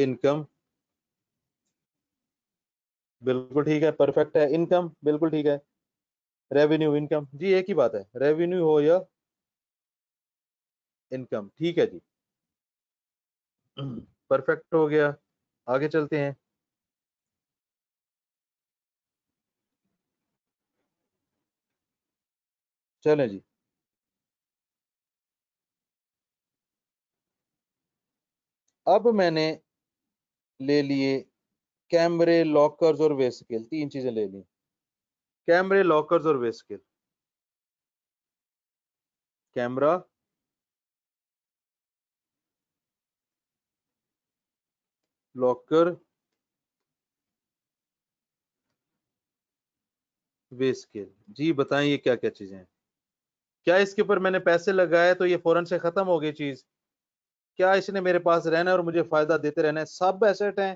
इनकम बिल्कुल ठीक है परफेक्ट है इनकम बिल्कुल ठीक है रेवेन्यू इनकम जी एक ही बात है रेवेन्यू हो या इनकम ठीक है जी परफेक्ट [clears throat] हो गया आगे चलते हैं चलें जी अब मैंने ले लिए कैमरे लॉकर्स और वेस्केल तीन चीजें ले ली कैमरे लॉकर्स और वेस्किल कैमरा लॉकर वेस्किल जी बताएं ये क्या क्या चीजें हैं क्या इसके ऊपर मैंने पैसे लगाए तो ये फौरन से खत्म हो गई चीज क्या इसने मेरे पास रहना है और मुझे फायदा देते रहना है सब एसेट हैं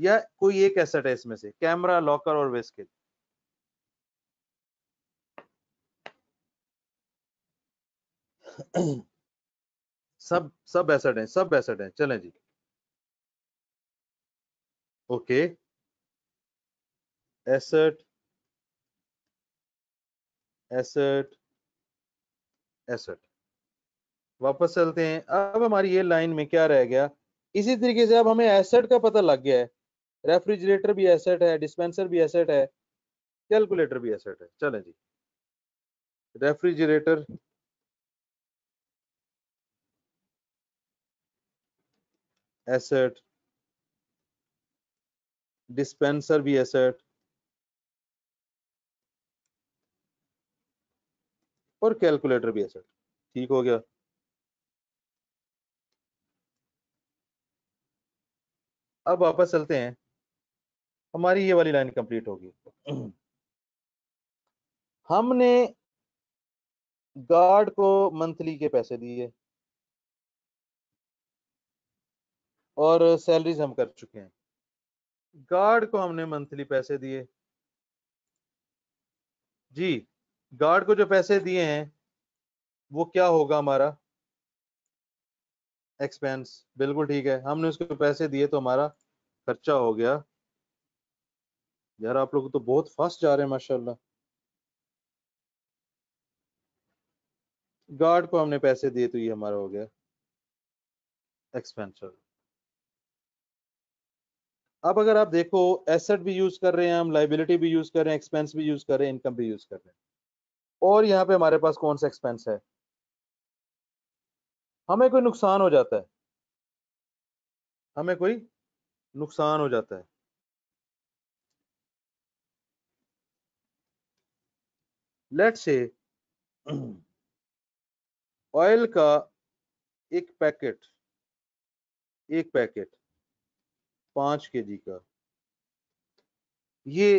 या कोई एक एसेट है इसमें से कैमरा लॉकर और वेस्किल [clears throat] सब सब एसेट हैं सब एसेट हैं चलें जी ओके एसेट एसेट एसेट वापस चलते हैं अब हमारी ये लाइन में क्या रह गया इसी तरीके से अब हमें एसेट का पता लग गया है रेफ्रिजरेटर भी एसेट है डिस्पेंसर भी एसेट है कैलकुलेटर भी एसेट है चलें जी रेफ्रिजरेटर एसेट डिस्पेंसर भी एसेट और कैलकुलेटर भी एसेट ठीक हो गया अब वापस चलते हैं हमारी ये वाली लाइन कंप्लीट होगी हमने गार्ड को मंथली के पैसे दिए और सैलरीज हम कर चुके हैं गार्ड को हमने मंथली पैसे दिए जी गार्ड को जो पैसे दिए हैं वो क्या होगा हमारा एक्सपेंस बिल्कुल ठीक है हमने उसको पैसे दिए तो हमारा खर्चा हो गया यार आप लोग तो बहुत फास्ट जा रहे हैं माशाल्लाह गार्ड को हमने पैसे दिए तो ये हमारा हो गया एक्सपेंस एक्सपेंसर अब अगर आप देखो एसेट भी यूज कर रहे हैं हम लाइबिलिटी भी यूज कर रहे हैं एक्सपेंस भी यूज कर रहे हैं इनकम भी यूज कर रहे हैं और यहाँ पे हमारे पास कौन सा एक्सपेंस है हमें कोई नुकसान हो जाता है हमें कोई नुकसान हो जाता है लेट से ऑयल का एक पैकेट एक पैकेट पांच के जी का ये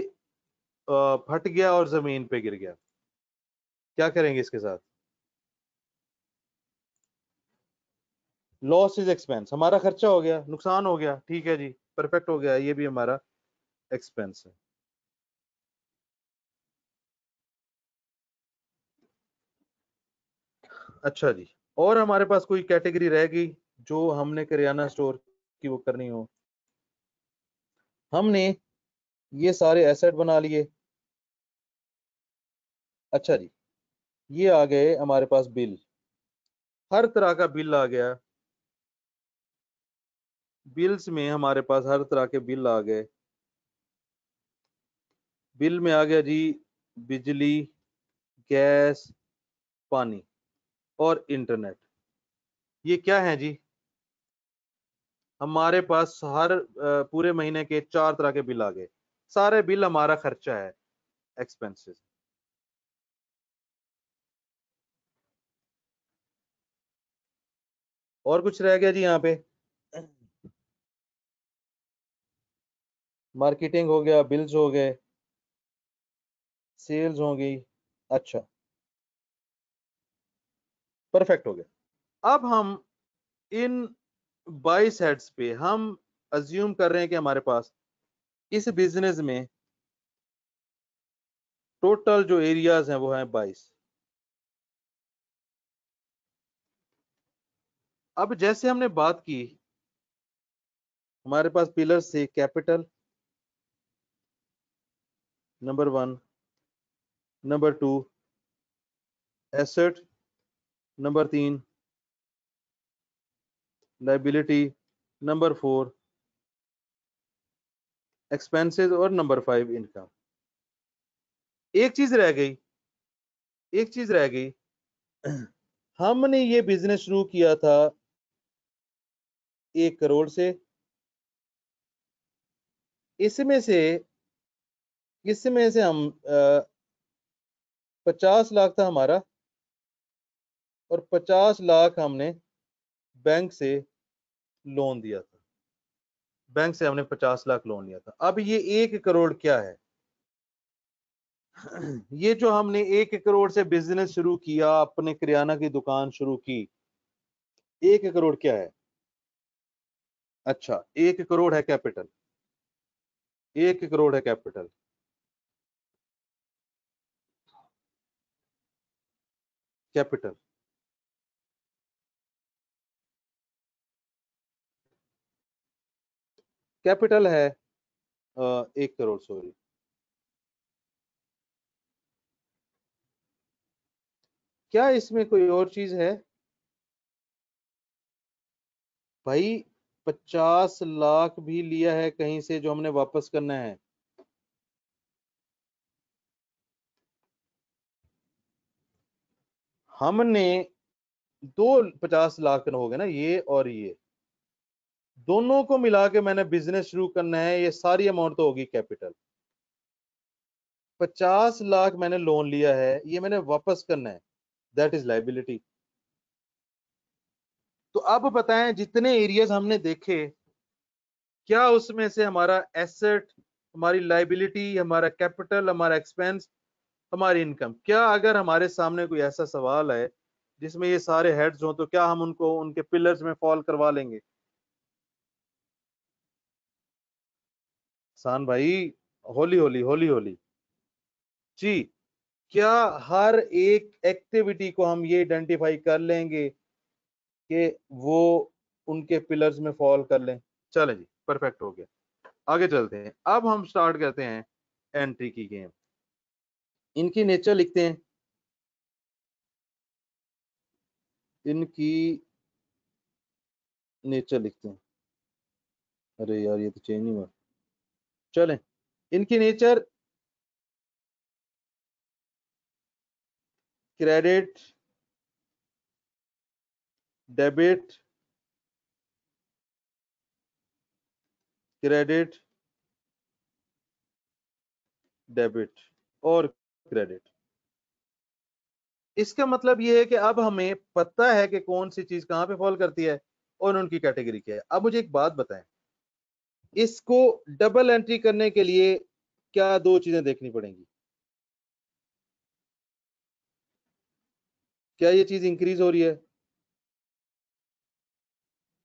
फट गया और जमीन पे गिर गया क्या करेंगे इसके साथ लॉस इज एक्सपेंस हमारा खर्चा हो गया नुकसान हो गया ठीक है जी परफेक्ट हो गया ये भी हमारा एक्सपेंस है अच्छा जी और हमारे पास कोई कैटेगरी रह गई जो हमने करियाना स्टोर की वो करनी हो हमने ये सारे एसेट बना लिए अच्छा जी ये आ गए हमारे पास बिल हर तरह का बिल आ गया बिल्स में हमारे पास हर तरह के बिल आ गए बिल में आ गया जी बिजली गैस पानी और इंटरनेट ये क्या है जी हमारे पास हर पूरे महीने के चार तरह के बिल आ गए सारे बिल हमारा खर्चा है एक्सपेंसेस और कुछ रह गया जी यहाँ पे मार्केटिंग हो गया बिल्स हो गए सेल्स हो गई अच्छा परफेक्ट हो गया अब हम इन बाईस हेड्स पे हम अज्यूम कर रहे हैं कि हमारे पास इस बिजनेस में टोटल जो एरियाज हैं वो हैं बाईस अब जैसे हमने बात की हमारे पास पिलर से capital number one number two asset number तीन liability number 4 एक्सपेंसेस और नंबर फाइव इनकम एक चीज रह गई एक चीज रह गई हमने ये बिजनेस शुरू किया था एक करोड़ से इसमें से इसमें से हम पचास लाख था हमारा और पचास लाख हमने बैंक से लोन दिया था बैंक से हमने पचास लाख लोन लिया था अब ये एक करोड़ क्या है [clears throat] ये जो हमने एक करोड़ से बिजनेस शुरू किया अपने किराना की दुकान शुरू की एक करोड़ क्या है अच्छा एक करोड़ है कैपिटल एक करोड़ है कैपिटल कैपिटल कैपिटल है एक करोड़ सॉरी क्या इसमें कोई और चीज है भाई पचास लाख भी लिया है कहीं से जो हमने वापस करना है हमने दो पचास लाख हो गए ना ये और ये दोनों को मिला के मैंने बिजनेस शुरू करना है ये सारी अमाउंट तो होगी कैपिटल पचास लाख मैंने लोन लिया है ये मैंने वापस करना है दैट इज लाइबिलिटी तो अब बताएं जितने एरियाज हमने देखे क्या उसमें से हमारा एसेट हमारी लाइबिलिटी हमारा कैपिटल हमारा एक्सपेंस हमारी इनकम क्या अगर हमारे सामने कोई ऐसा सवाल है जिसमें ये सारे हेड्स हों तो क्या हम उनको उनके पिलर्स में फॉल करवा लेंगे सान भाई होली होली होली होली जी क्या हर एक एक्टिविटी को हम ये आइडेंटिफाई कर लेंगे कि वो उनके पिलर्स में फॉल कर लें चले जी परफेक्ट हो गया आगे चलते हैं अब हम स्टार्ट करते हैं एंट्री की गेम इनकी नेचर लिखते हैं इनकी नेचर लिखते हैं अरे यार ये तो चेंज नहीं हुआ चलें इनकी nature credit debit credit debit और क्रेडिट इसका मतलब यह है कि अब हमें पता है कि कौन सी चीज कहां पे फॉल करती है और उनकी कैटेगरी क्या है अब मुझे एक बात बताएं इसको डबल एंट्री करने के लिए क्या दो चीजें देखनी पड़ेंगी क्या ये चीज इंक्रीज हो रही है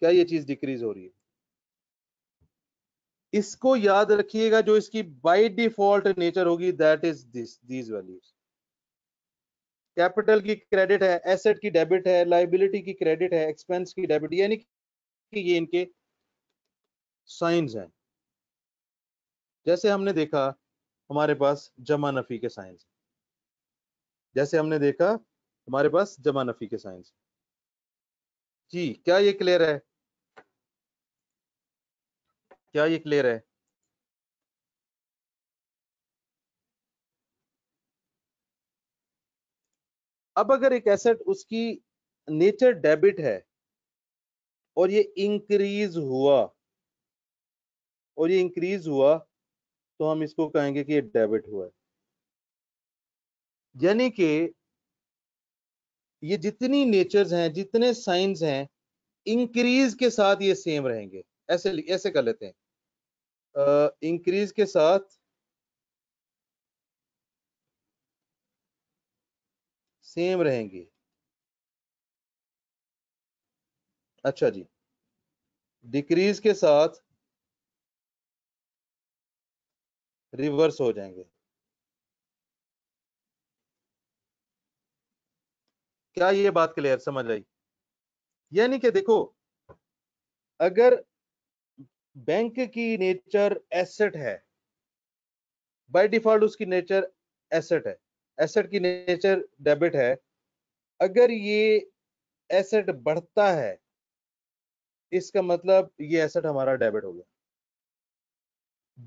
क्या ये चीज डिक्रीज हो रही है इसको याद रखिएगा जो इसकी बाय डिफॉल्ट नेचर होगी that is this these values capital की क्रेडिट है एसेट की डेबिट है लाइबिलिटी की क्रेडिट है एक्सपेंस की डेबिट यानी कि ये इनके साइंस हैं जैसे हमने देखा हमारे पास जमा नफी के साइंस जैसे हमने देखा हमारे पास जमा नफी के साइंस जी क्या ये क्लियर है क्या ये क्लियर है अब अगर एक एसेट उसकी नेचर डेबिट है और ये इंक्रीज हुआ और ये इंक्रीज हुआ तो हम इसको कहेंगे कि ये डेबिट हुआ है यानी कि ये जितनी नेचर्स हैं जितने साइंस हैं इंक्रीज के साथ ये सेम रहेंगे ऐसे ऐसे कर लेते हैं इंक्रीज के साथ सेम रहेंगे अच्छा जी डिक्रीज के साथ रिवर्स हो जाएंगे क्या ये बात क्लियर समझ आई यानी कि देखो अगर बैंक की नेचर एसेट है बाय डिफॉल्ट उसकी नेचर एसेट है एसेट की नेचर डेबिट है अगर ये एसेट बढ़ता है इसका मतलब ये एसेट हमारा डेबिट हो गया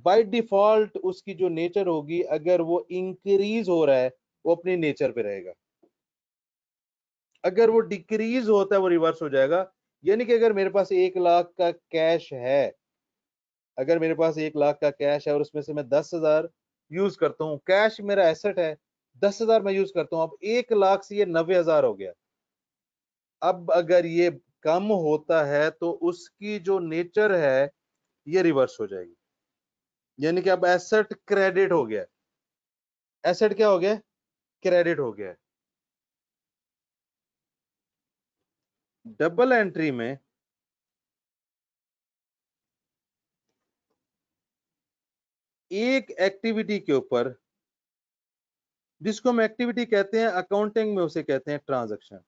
बाय डिफॉल्ट उसकी जो नेचर होगी अगर वो इंक्रीज हो रहा है वो अपनी नेचर पे रहेगा अगर वो डिक्रीज होता है वो रिवर्स हो जाएगा यानी कि अगर मेरे पास एक लाख का कैश है अगर मेरे पास एक लाख का कैश है और उसमें से मैं दस हजार यूज करता हूँ कैश मेरा एसेट है दस हजार मैं यूज करता हूँ अब एक लाख से ये नब्बे हजार हो गया अब अगर ये कम होता है तो उसकी जो नेचर है ये रिवर्स हो जाएगी यानी कि अब एसेट क्रेडिट हो गया एसेट क्या हो गया क्रेडिट हो गया डबल एंट्री में एक एक्टिविटी के ऊपर जिसको हम एक्टिविटी कहते हैं अकाउंटिंग में उसे कहते हैं ट्रांजैक्शन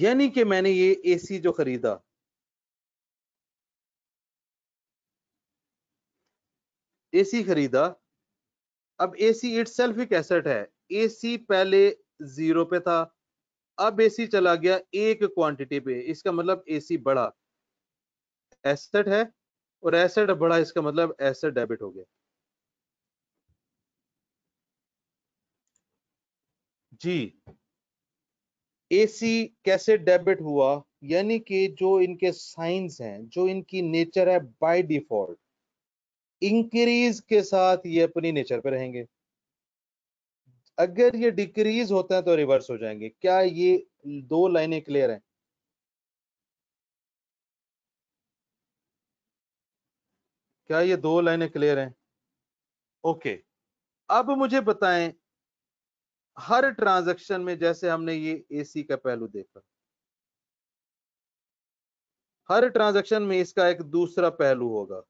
यानी कि मैंने ये एसी जो खरीदा एसी खरीदा अब एसी इटसेल्फ एक एसेट है एसी पहले जीरो पे था अब एसी चला गया एक क्वांटिटी पे इसका मतलब एसी बढ़ा एसेट है और एसेट बढ़ा इसका मतलब एसेट डेबिट हो गया जी एसी कैसे डेबिट हुआ यानी कि जो इनके साइंस हैं जो इनकी नेचर है बाय डिफॉल्ट इंक्रीज के साथ ये अपनी नेचर पे रहेंगे अगर ये डिक्रीज होता है तो रिवर्स हो जाएंगे क्या ये दो लाइनें क्लियर हैं क्या ये दो लाइनें क्लियर हैं ओके अब मुझे बताएं हर ट्रांजैक्शन में जैसे हमने ये एसी का पहलू देखा हर ट्रांजैक्शन में इसका एक दूसरा पहलू होगा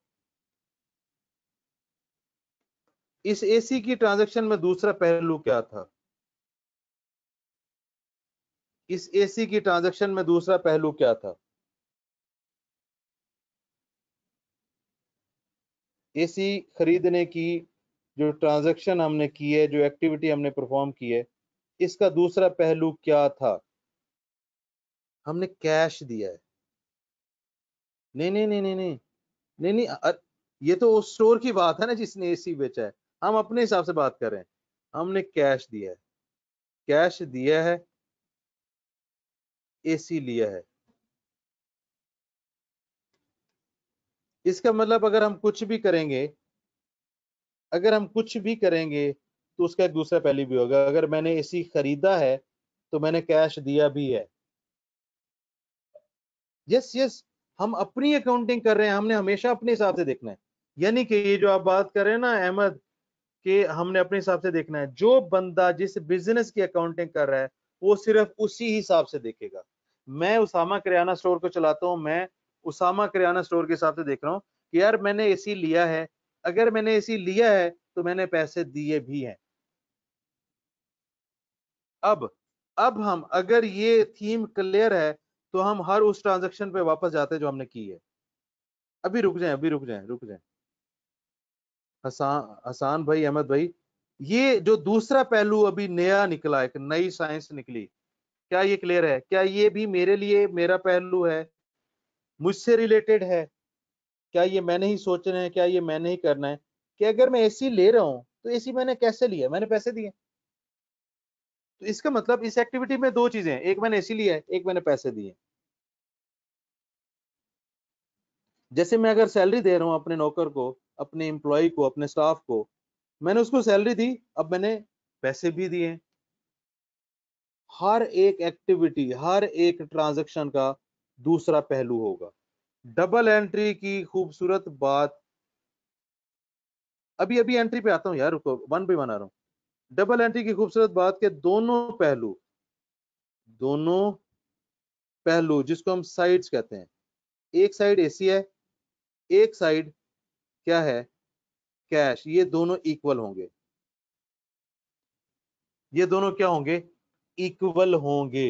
इस एसी की ट्रांजैक्शन में दूसरा पहलू क्या था इस एसी की ट्रांजैक्शन में दूसरा पहलू क्या था एसी खरीदने की जो ट्रांजैक्शन हमने की है जो एक्टिविटी हमने परफॉर्म की है इसका दूसरा पहलू क्या था हमने कैश दिया है नहीं नहीं नहीं नहीं नहीं नहीं, नहीं, नहीं ये तो उस स्टोर की बात है ना जिसने एसी बेचा है हम अपने हिसाब से बात करें हमने कैश दिया है कैश दिया है एसी लिया है इसका मतलब अगर हम कुछ भी करेंगे अगर हम कुछ भी करेंगे तो उसका एक दूसरा पहलू भी होगा अगर मैंने एसी खरीदा है तो मैंने कैश दिया भी है यस यस हम अपनी अकाउंटिंग कर रहे हैं हमने हमेशा अपने हिसाब से देखना है यानी कि ये जो आप बात कर रहे हैं ना अहमद कि हमने अपने हिसाब से देखना है जो बंदा जिस बिजनेस की अकाउंटिंग कर रहा है वो सिर्फ उसी हिसाब से देखेगा मैं उसामा किराना स्टोर को चलाता हूँ मैं उसामा किराना स्टोर के हिसाब से देख रहा हूँ कि यार मैंने एसी लिया है अगर मैंने एसी लिया है तो मैंने पैसे दिए भी हैं अब अब हम अगर ये थीम क्लियर है तो हम हर उस ट्रांजेक्शन पे वापस जाते हैं जो हमने की है अभी रुक जाए अभी रुक जाए रुक जाए हसान हसान भाई अहमद भाई ये जो दूसरा पहलू अभी नया निकला एक नई साइंस निकली क्या ये क्लियर है क्या ये भी मेरे लिए मेरा पहलू है मुझसे रिलेटेड है क्या ये मैंने ही सोचना है क्या ये मैंने ही करना है कि अगर मैं एसी ले रहा हूं तो एसी मैंने कैसे लिया मैंने पैसे दिए तो इसका मतलब इस एक्टिविटी में दो चीजें हैं एक मैंने एसी लिया है एक मैंने पैसे दिए जैसे मैं अगर सैलरी दे रहा हूं अपने नौकर को अपने एम्प्लॉय को अपने स्टाफ को मैंने उसको सैलरी दी अब मैंने पैसे भी दिए हर एक एक्टिविटी हर एक ट्रांजैक्शन का दूसरा पहलू होगा डबल एंट्री की खूबसूरत बात अभी अभी एंट्री पे आता हूं यार रुको वन पे बना रहा हूं डबल एंट्री की खूबसूरत बात के दोनों पहलू दोनों पहलू जिसको हम साइड्स कहते हैं एक साइड एसी है एक साइड क्या है कैश ये दोनों इक्वल होंगे ये दोनों क्या होंगे इक्वल होंगे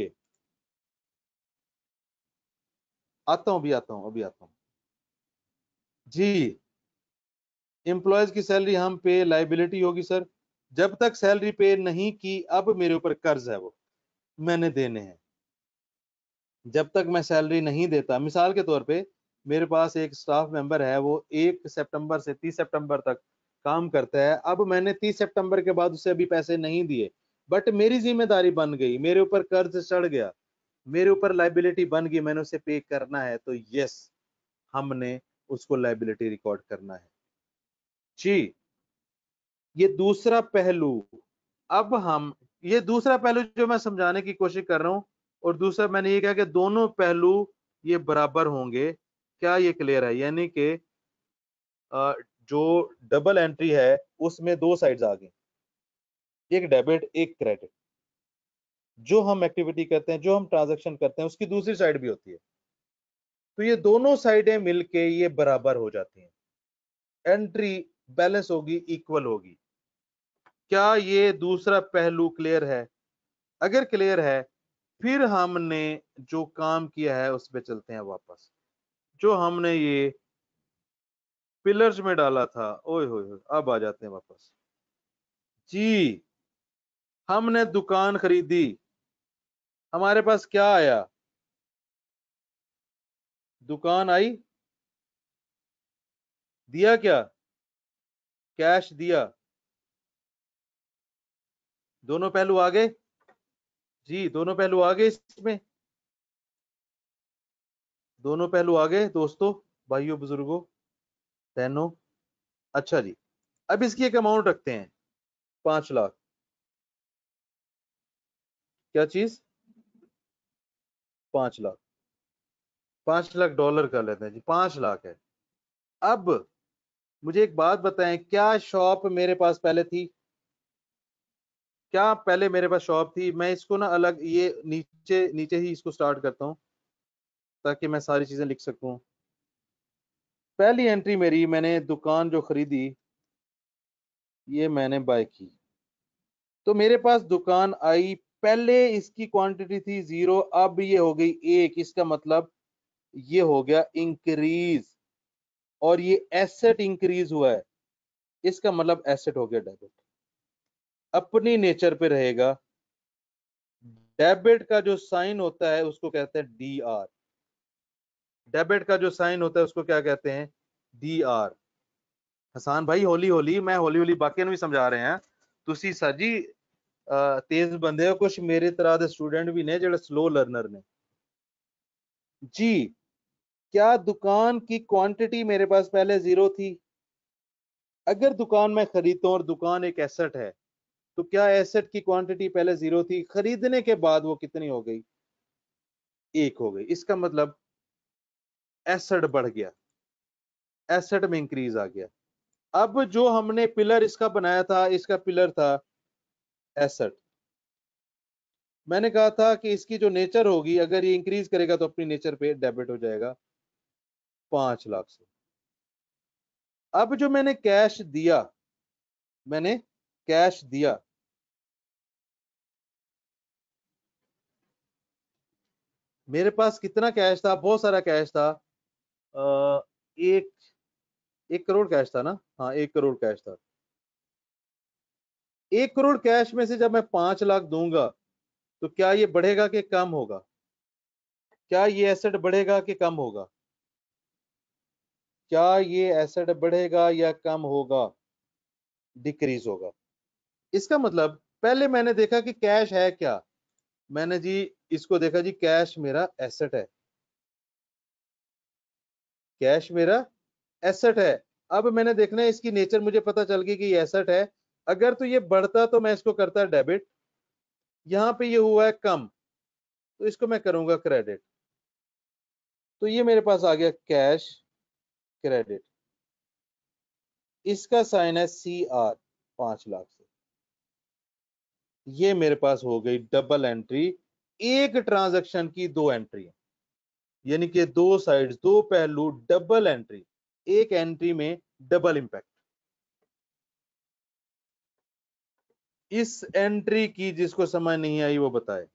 आता हूं अभी आता हूं अभी आता हूं जी एम्प्लॉयज की सैलरी हम पे लाइबिलिटी होगी सर जब तक सैलरी पे नहीं की अब मेरे ऊपर कर्ज है वो मैंने देने हैं जब तक मैं सैलरी नहीं देता मिसाल के तौर पे मेरे पास एक स्टाफ मेंबर है वो एक सितंबर से तीस सितंबर तक काम करता है अब मैंने तीस सितंबर के बाद उसे अभी पैसे नहीं दिए बट मेरी जिम्मेदारी बन गई मेरे ऊपर कर्ज चढ़ गया मेरे ऊपर लाइबिलिटी बन गई मैंने उसे पे करना है तो यस हमने उसको लाइबिलिटी रिकॉर्ड करना है जी ये दूसरा पहलू अब हम ये दूसरा पहलू जो मैं समझाने की कोशिश कर रहा हूं और दूसरा मैंने ये कहा कि दोनों पहलू ये बराबर होंगे क्या ये क्लियर है यानी कि जो डबल एंट्री है उसमें दो साइड्स आ गई एक डेबिट एक क्रेडिट जो हम एक्टिविटी करते हैं जो हम ट्रांजैक्शन करते हैं उसकी दूसरी साइड भी होती है तो ये दोनों साइडें मिलके ये बराबर हो जाती हैं एंट्री बैलेंस होगी इक्वल होगी क्या ये दूसरा पहलू क्लियर है अगर क्लियर है फिर हमने जो काम किया है उस पर चलते हैं वापस जो हमने ये पिलर्स में डाला था ओए हो अब आ जाते हैं वापस जी हमने दुकान खरीदी हमारे पास क्या आया दुकान आई दिया क्या कैश दिया दोनों पहलू आ गए जी दोनों पहलू आ गए इसमें दोनों पहलू आ गए दोस्तों भाइयों बुजुर्गों बहनों अच्छा जी अब इसकी एक अमाउंट रखते हैं पांच लाख क्या चीज पांच लाख पांच लाख डॉलर कर लेते हैं जी पांच लाख है अब मुझे एक बात बताएं क्या शॉप मेरे पास पहले थी क्या पहले मेरे पास शॉप थी मैं इसको ना अलग ये नीचे नीचे ही इसको स्टार्ट करता हूं ताकि मैं सारी चीज़ें लिख सकूं पहली एंट्री मेरी मैंने दुकान जो खरीदी ये मैंने बाय की तो मेरे पास दुकान आई पहले इसकी क्वांटिटी थी जीरो अब ये हो गई एक इसका मतलब ये हो गया इंक्रीज और ये एसेट इंक्रीज हुआ है इसका मतलब एसेट हो गया डेबिट अपनी नेचर पे रहेगा डेबिट का जो साइन होता है उसको कहते हैं डी आर डेबिट का जो साइन होता है उसको क्या कहते हैं डी आर हसान भाई होली होली मैं होली होली बाकी भी समझा रहे हैं ਹਾਂ सर जी तेज बंदे हो कुछ मेरे तरह के स्टूडेंट भी ने जो स्लो लर्नर ने जी क्या दुकान की क्वांटिटी मेरे पास पहले जीरो थी अगर दुकान मैं खरीदता हूं और दुकान एक एसेट है तो क्या एसेट की क्वांटिटी पहले जीरो थी खरीदने के बाद वो कितनी हो गई एक हो गई इसका मतलब एसेट बढ़ गया एसेट में इंक्रीज आ गया अब जो हमने पिलर इसका बनाया था इसका पिलर था एसेट मैंने कहा था कि इसकी जो नेचर होगी अगर ये इंक्रीज करेगा तो अपनी नेचर पे डेबिट हो जाएगा पांच लाख से अब जो मैंने कैश दिया मैंने कैश दिया मेरे पास कितना कैश था बहुत सारा कैश था एक एक करोड़ कैश था ना हाँ एक करोड़ कैश था एक करोड़ कैश में से जब मैं पांच लाख दूंगा तो क्या ये बढ़ेगा कि कम होगा क्या ये एसेट बढ़ेगा कि कम होगा क्या ये एसेट बढ़ेगा या कम होगा डिक्रीज होगा इसका मतलब पहले मैंने देखा कि कैश है क्या मैंने जी इसको देखा जी कैश मेरा एसेट है कैश मेरा एसेट है अब मैंने देखना है इसकी नेचर मुझे पता चल गई कि ये एसेट है अगर तो ये बढ़ता तो मैं इसको करता डेबिट यहां पे ये हुआ है कम तो इसको मैं करूंगा क्रेडिट तो ये मेरे पास आ गया कैश क्रेडिट इसका साइन है सी आर पांच लाख से ये मेरे पास हो गई डबल एंट्री एक ट्रांजैक्शन की दो एंट्री यानी कि दो साइड दो पहलू डबल एंट्री एक एंट्री में डबल इंपैक्ट इस एंट्री की जिसको समझ नहीं आई वो बताए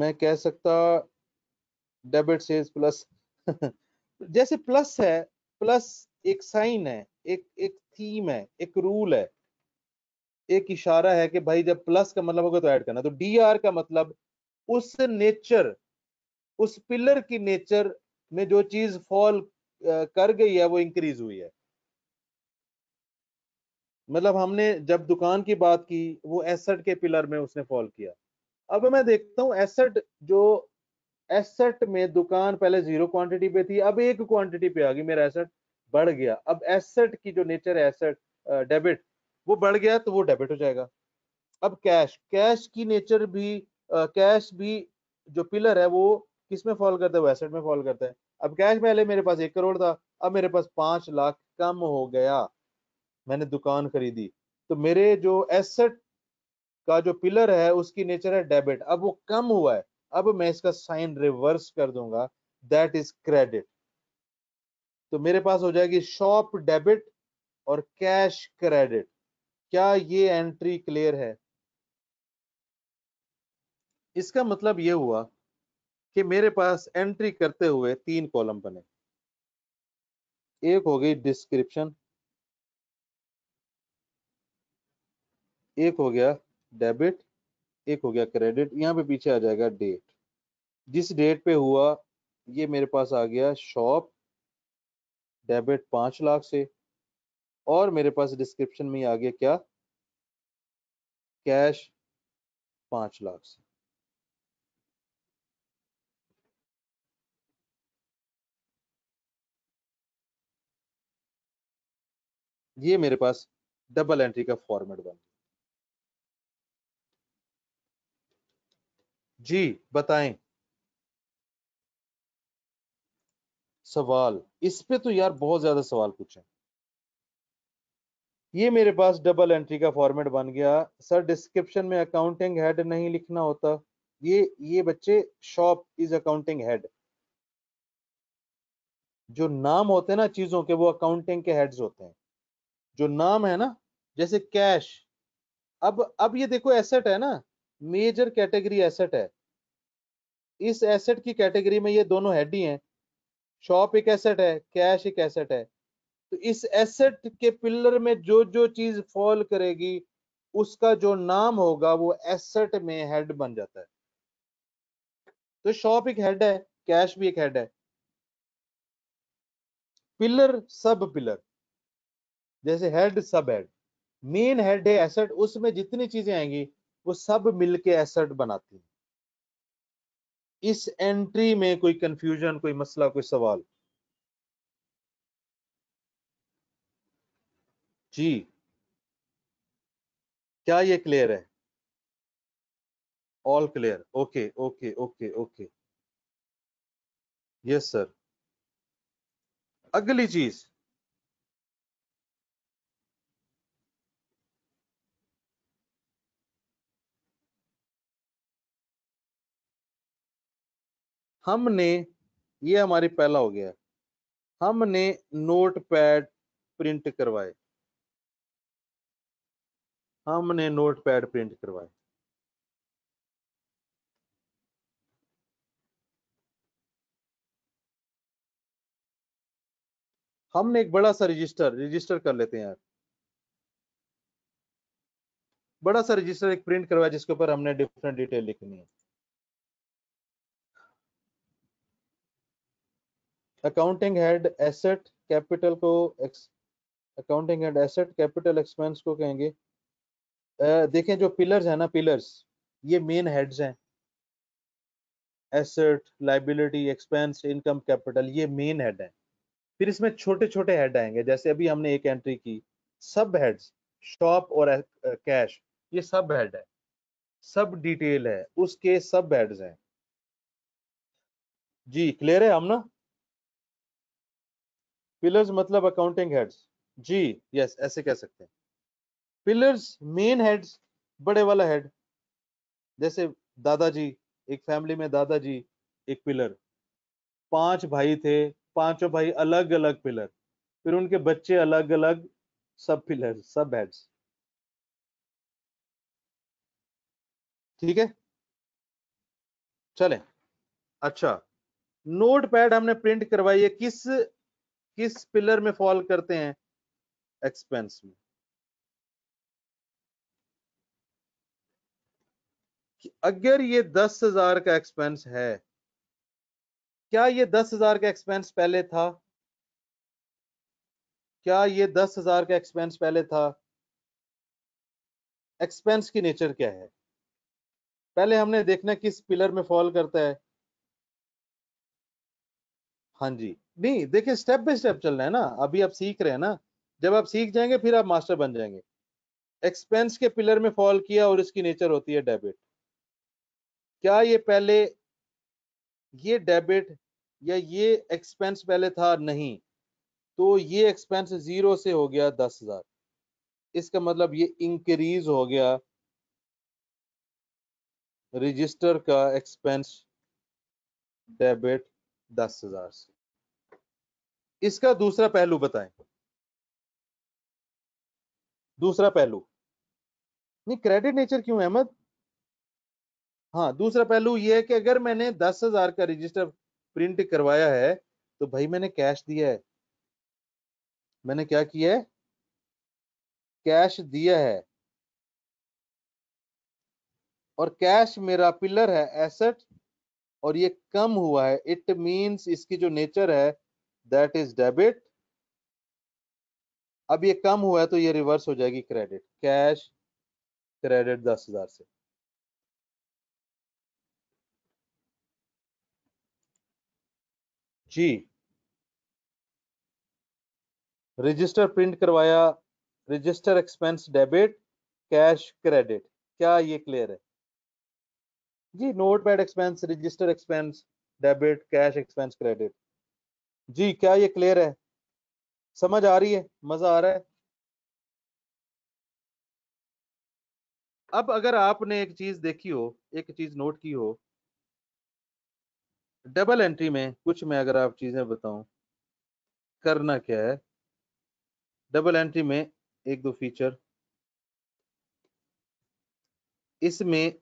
मैं कह सकता डेबिट सेल्स प्लस जैसे प्लस है प्लस एक साइन है एक एक थीम है एक रूल है एक इशारा है कि भाई जब प्लस का मतलब होगा तो ऐड करना तो डी आर का मतलब उस नेचर उस पिलर की नेचर में जो चीज फॉल कर गई है वो इंक्रीज हुई है मतलब हमने जब दुकान की बात की वो एसेट के पिलर में उसने फॉल किया अब मैं देखता हूं एसेट जो एसेट में दुकान पहले जीरो क्वांटिटी पे थी अब एक क्वांटिटी पे आ गई मेरा एसेट बढ़ गया अब एसेट की जो नेचर है एसेट डेबिट वो बढ़ गया तो वो डेबिट हो जाएगा अब कैश कैश की नेचर भी कैश भी जो पिलर है वो किस में फॉल करता है वो एसेट में फॉल करता है अब कैश पहले मेरे पास एक करोड़ था अब मेरे पास पांच लाख कम हो गया मैंने दुकान खरीदी तो मेरे जो एसेट का जो पिलर है उसकी नेचर है डेबिट अब वो कम हुआ है अब मैं इसका साइन रिवर्स कर दूंगा दैट इज क्रेडिट तो मेरे पास हो जाएगी शॉप डेबिट और कैश क्रेडिट क्या ये एंट्री क्लियर है इसका मतलब ये हुआ कि मेरे पास एंट्री करते हुए तीन कॉलम बने एक हो गई डिस्क्रिप्शन एक हो गया डेबिट एक हो गया क्रेडिट यहां पे पीछे आ जाएगा डेट जिस डेट पे हुआ ये मेरे पास आ गया शॉप डेबिट पांच लाख से और मेरे पास डिस्क्रिप्शन में आ गया क्या कैश पांच लाख से ये मेरे पास डबल एंट्री का फॉर्मेट बन जी बताएं सवाल इस पे तो यार बहुत ज्यादा सवाल पूछे ये मेरे पास डबल एंट्री का फॉर्मेट बन गया सर डिस्क्रिप्शन में अकाउंटिंग हेड नहीं लिखना होता ये ये बच्चे शॉप इज अकाउंटिंग हेड जो नाम होते हैं ना चीजों के वो अकाउंटिंग के हेड्स होते हैं जो नाम है ना जैसे कैश अब अब ये देखो एसेट है ना मेजर कैटेगरी एसेट है इस एसेट की कैटेगरी में ये दोनों हेड ही हैं शॉप एक एसेट है कैश एक एसेट है तो इस एसेट के पिलर में जो जो चीज फॉल करेगी उसका जो नाम होगा वो एसेट में हेड बन जाता है तो शॉप एक हेड है कैश भी एक हेड है पिलर सब पिलर जैसे head sub head main head है एसेट उसमें जितनी चीजें आएंगी वो सब मिलके एसेट बनाती है इस एंट्री में कोई कंफ्यूजन कोई मसला कोई सवाल जी क्या ये क्लियर है all clear okay okay okay okay yes sir अगली चीज हमने ये हमारी पहला हो गया हमने नोट पैड प्रिंट करवाए हमने नोट पैड प्रिंट करवाए हमने एक बड़ा सा रजिस्टर रजिस्टर कर लेते हैं यार बड़ा सा रजिस्टर एक प्रिंट करवाया जिसके ऊपर हमने डिफरेंट डिटेल लिखनी है अकाउंटिंग हेड एसेट कैपिटल को accounting head asset capital expense को कहेंगे देखें जो पिलर्स है ना पिलर्स ये मेन हेड्स हैं asset liability expense income capital ये मेन हेड है फिर इसमें छोटे छोटे हेड आएंगे जैसे अभी हमने एक एंट्री की सब हेड्स शॉप और कैश ये सब हेड है सब डिटेल है उसके सब हेड्स हैं जी क्लियर है हम ना पिलर्स मतलब अकाउंटिंग हेड्स जी यस ऐसे कह सकते हैं पिलर्स मेन हेड्स बड़े वाला हेड जैसे दादाजी एक फैमिली में दादाजी एक पिलर पांच भाई थे पांचों भाई अलग अलग पिलर फिर उनके बच्चे अलग अलग सब पिलर सब हेड्स ठीक है चले अच्छा नोट पैड हमने प्रिंट करवाई है किस किस पिलर में फॉल करते हैं एक्सपेंस में अगर ये दस हजार का एक्सपेंस है क्या ये दस हजार का एक्सपेंस पहले था क्या ये दस हजार का एक्सपेंस पहले था एक्सपेंस की नेचर क्या है पहले हमने देखना किस पिलर में फॉल करता है हाँ जी नहीं देखिए स्टेप बाय स्टेप चलना है ना अभी आप सीख रहे हैं ना जब आप सीख जाएंगे फिर आप मास्टर बन जाएंगे एक्सपेंस के पिलर में फॉल किया और इसकी नेचर होती है डेबिट क्या ये पहले ये डेबिट या ये एक्सपेंस पहले था नहीं तो ये एक्सपेंस जीरो से हो गया दस हजार इसका मतलब ये इंक्रीज हो गया रजिस्टर का एक्सपेंस डेबिट दस हजार से इसका दूसरा पहलू बताएं दूसरा पहलू नहीं क्रेडिट नेचर क्यों अहमद हाँ दूसरा पहलू ये है कि अगर मैंने दस हजार का रजिस्टर प्रिंट करवाया है तो भाई मैंने कैश दिया है मैंने क्या किया है कैश दिया है और कैश मेरा पिलर है एसेट और ये कम हुआ है इट मींस इसकी जो नेचर है दैट इज डेबिट अब ये कम हुआ है तो ये रिवर्स हो जाएगी क्रेडिट कैश क्रेडिट दस हजार से जी रजिस्टर प्रिंट करवाया register expense debit cash credit क्या ये क्लियर है जी note pad expense register expense debit cash expense credit जी क्या ये क्लियर है समझ आ रही है मजा आ रहा है अब अगर आपने एक चीज देखी हो एक चीज नोट की हो डबल एंट्री में कुछ मैं अगर आप चीज़ें बताऊं करना क्या है डबल एंट्री में एक दो फीचर इसमें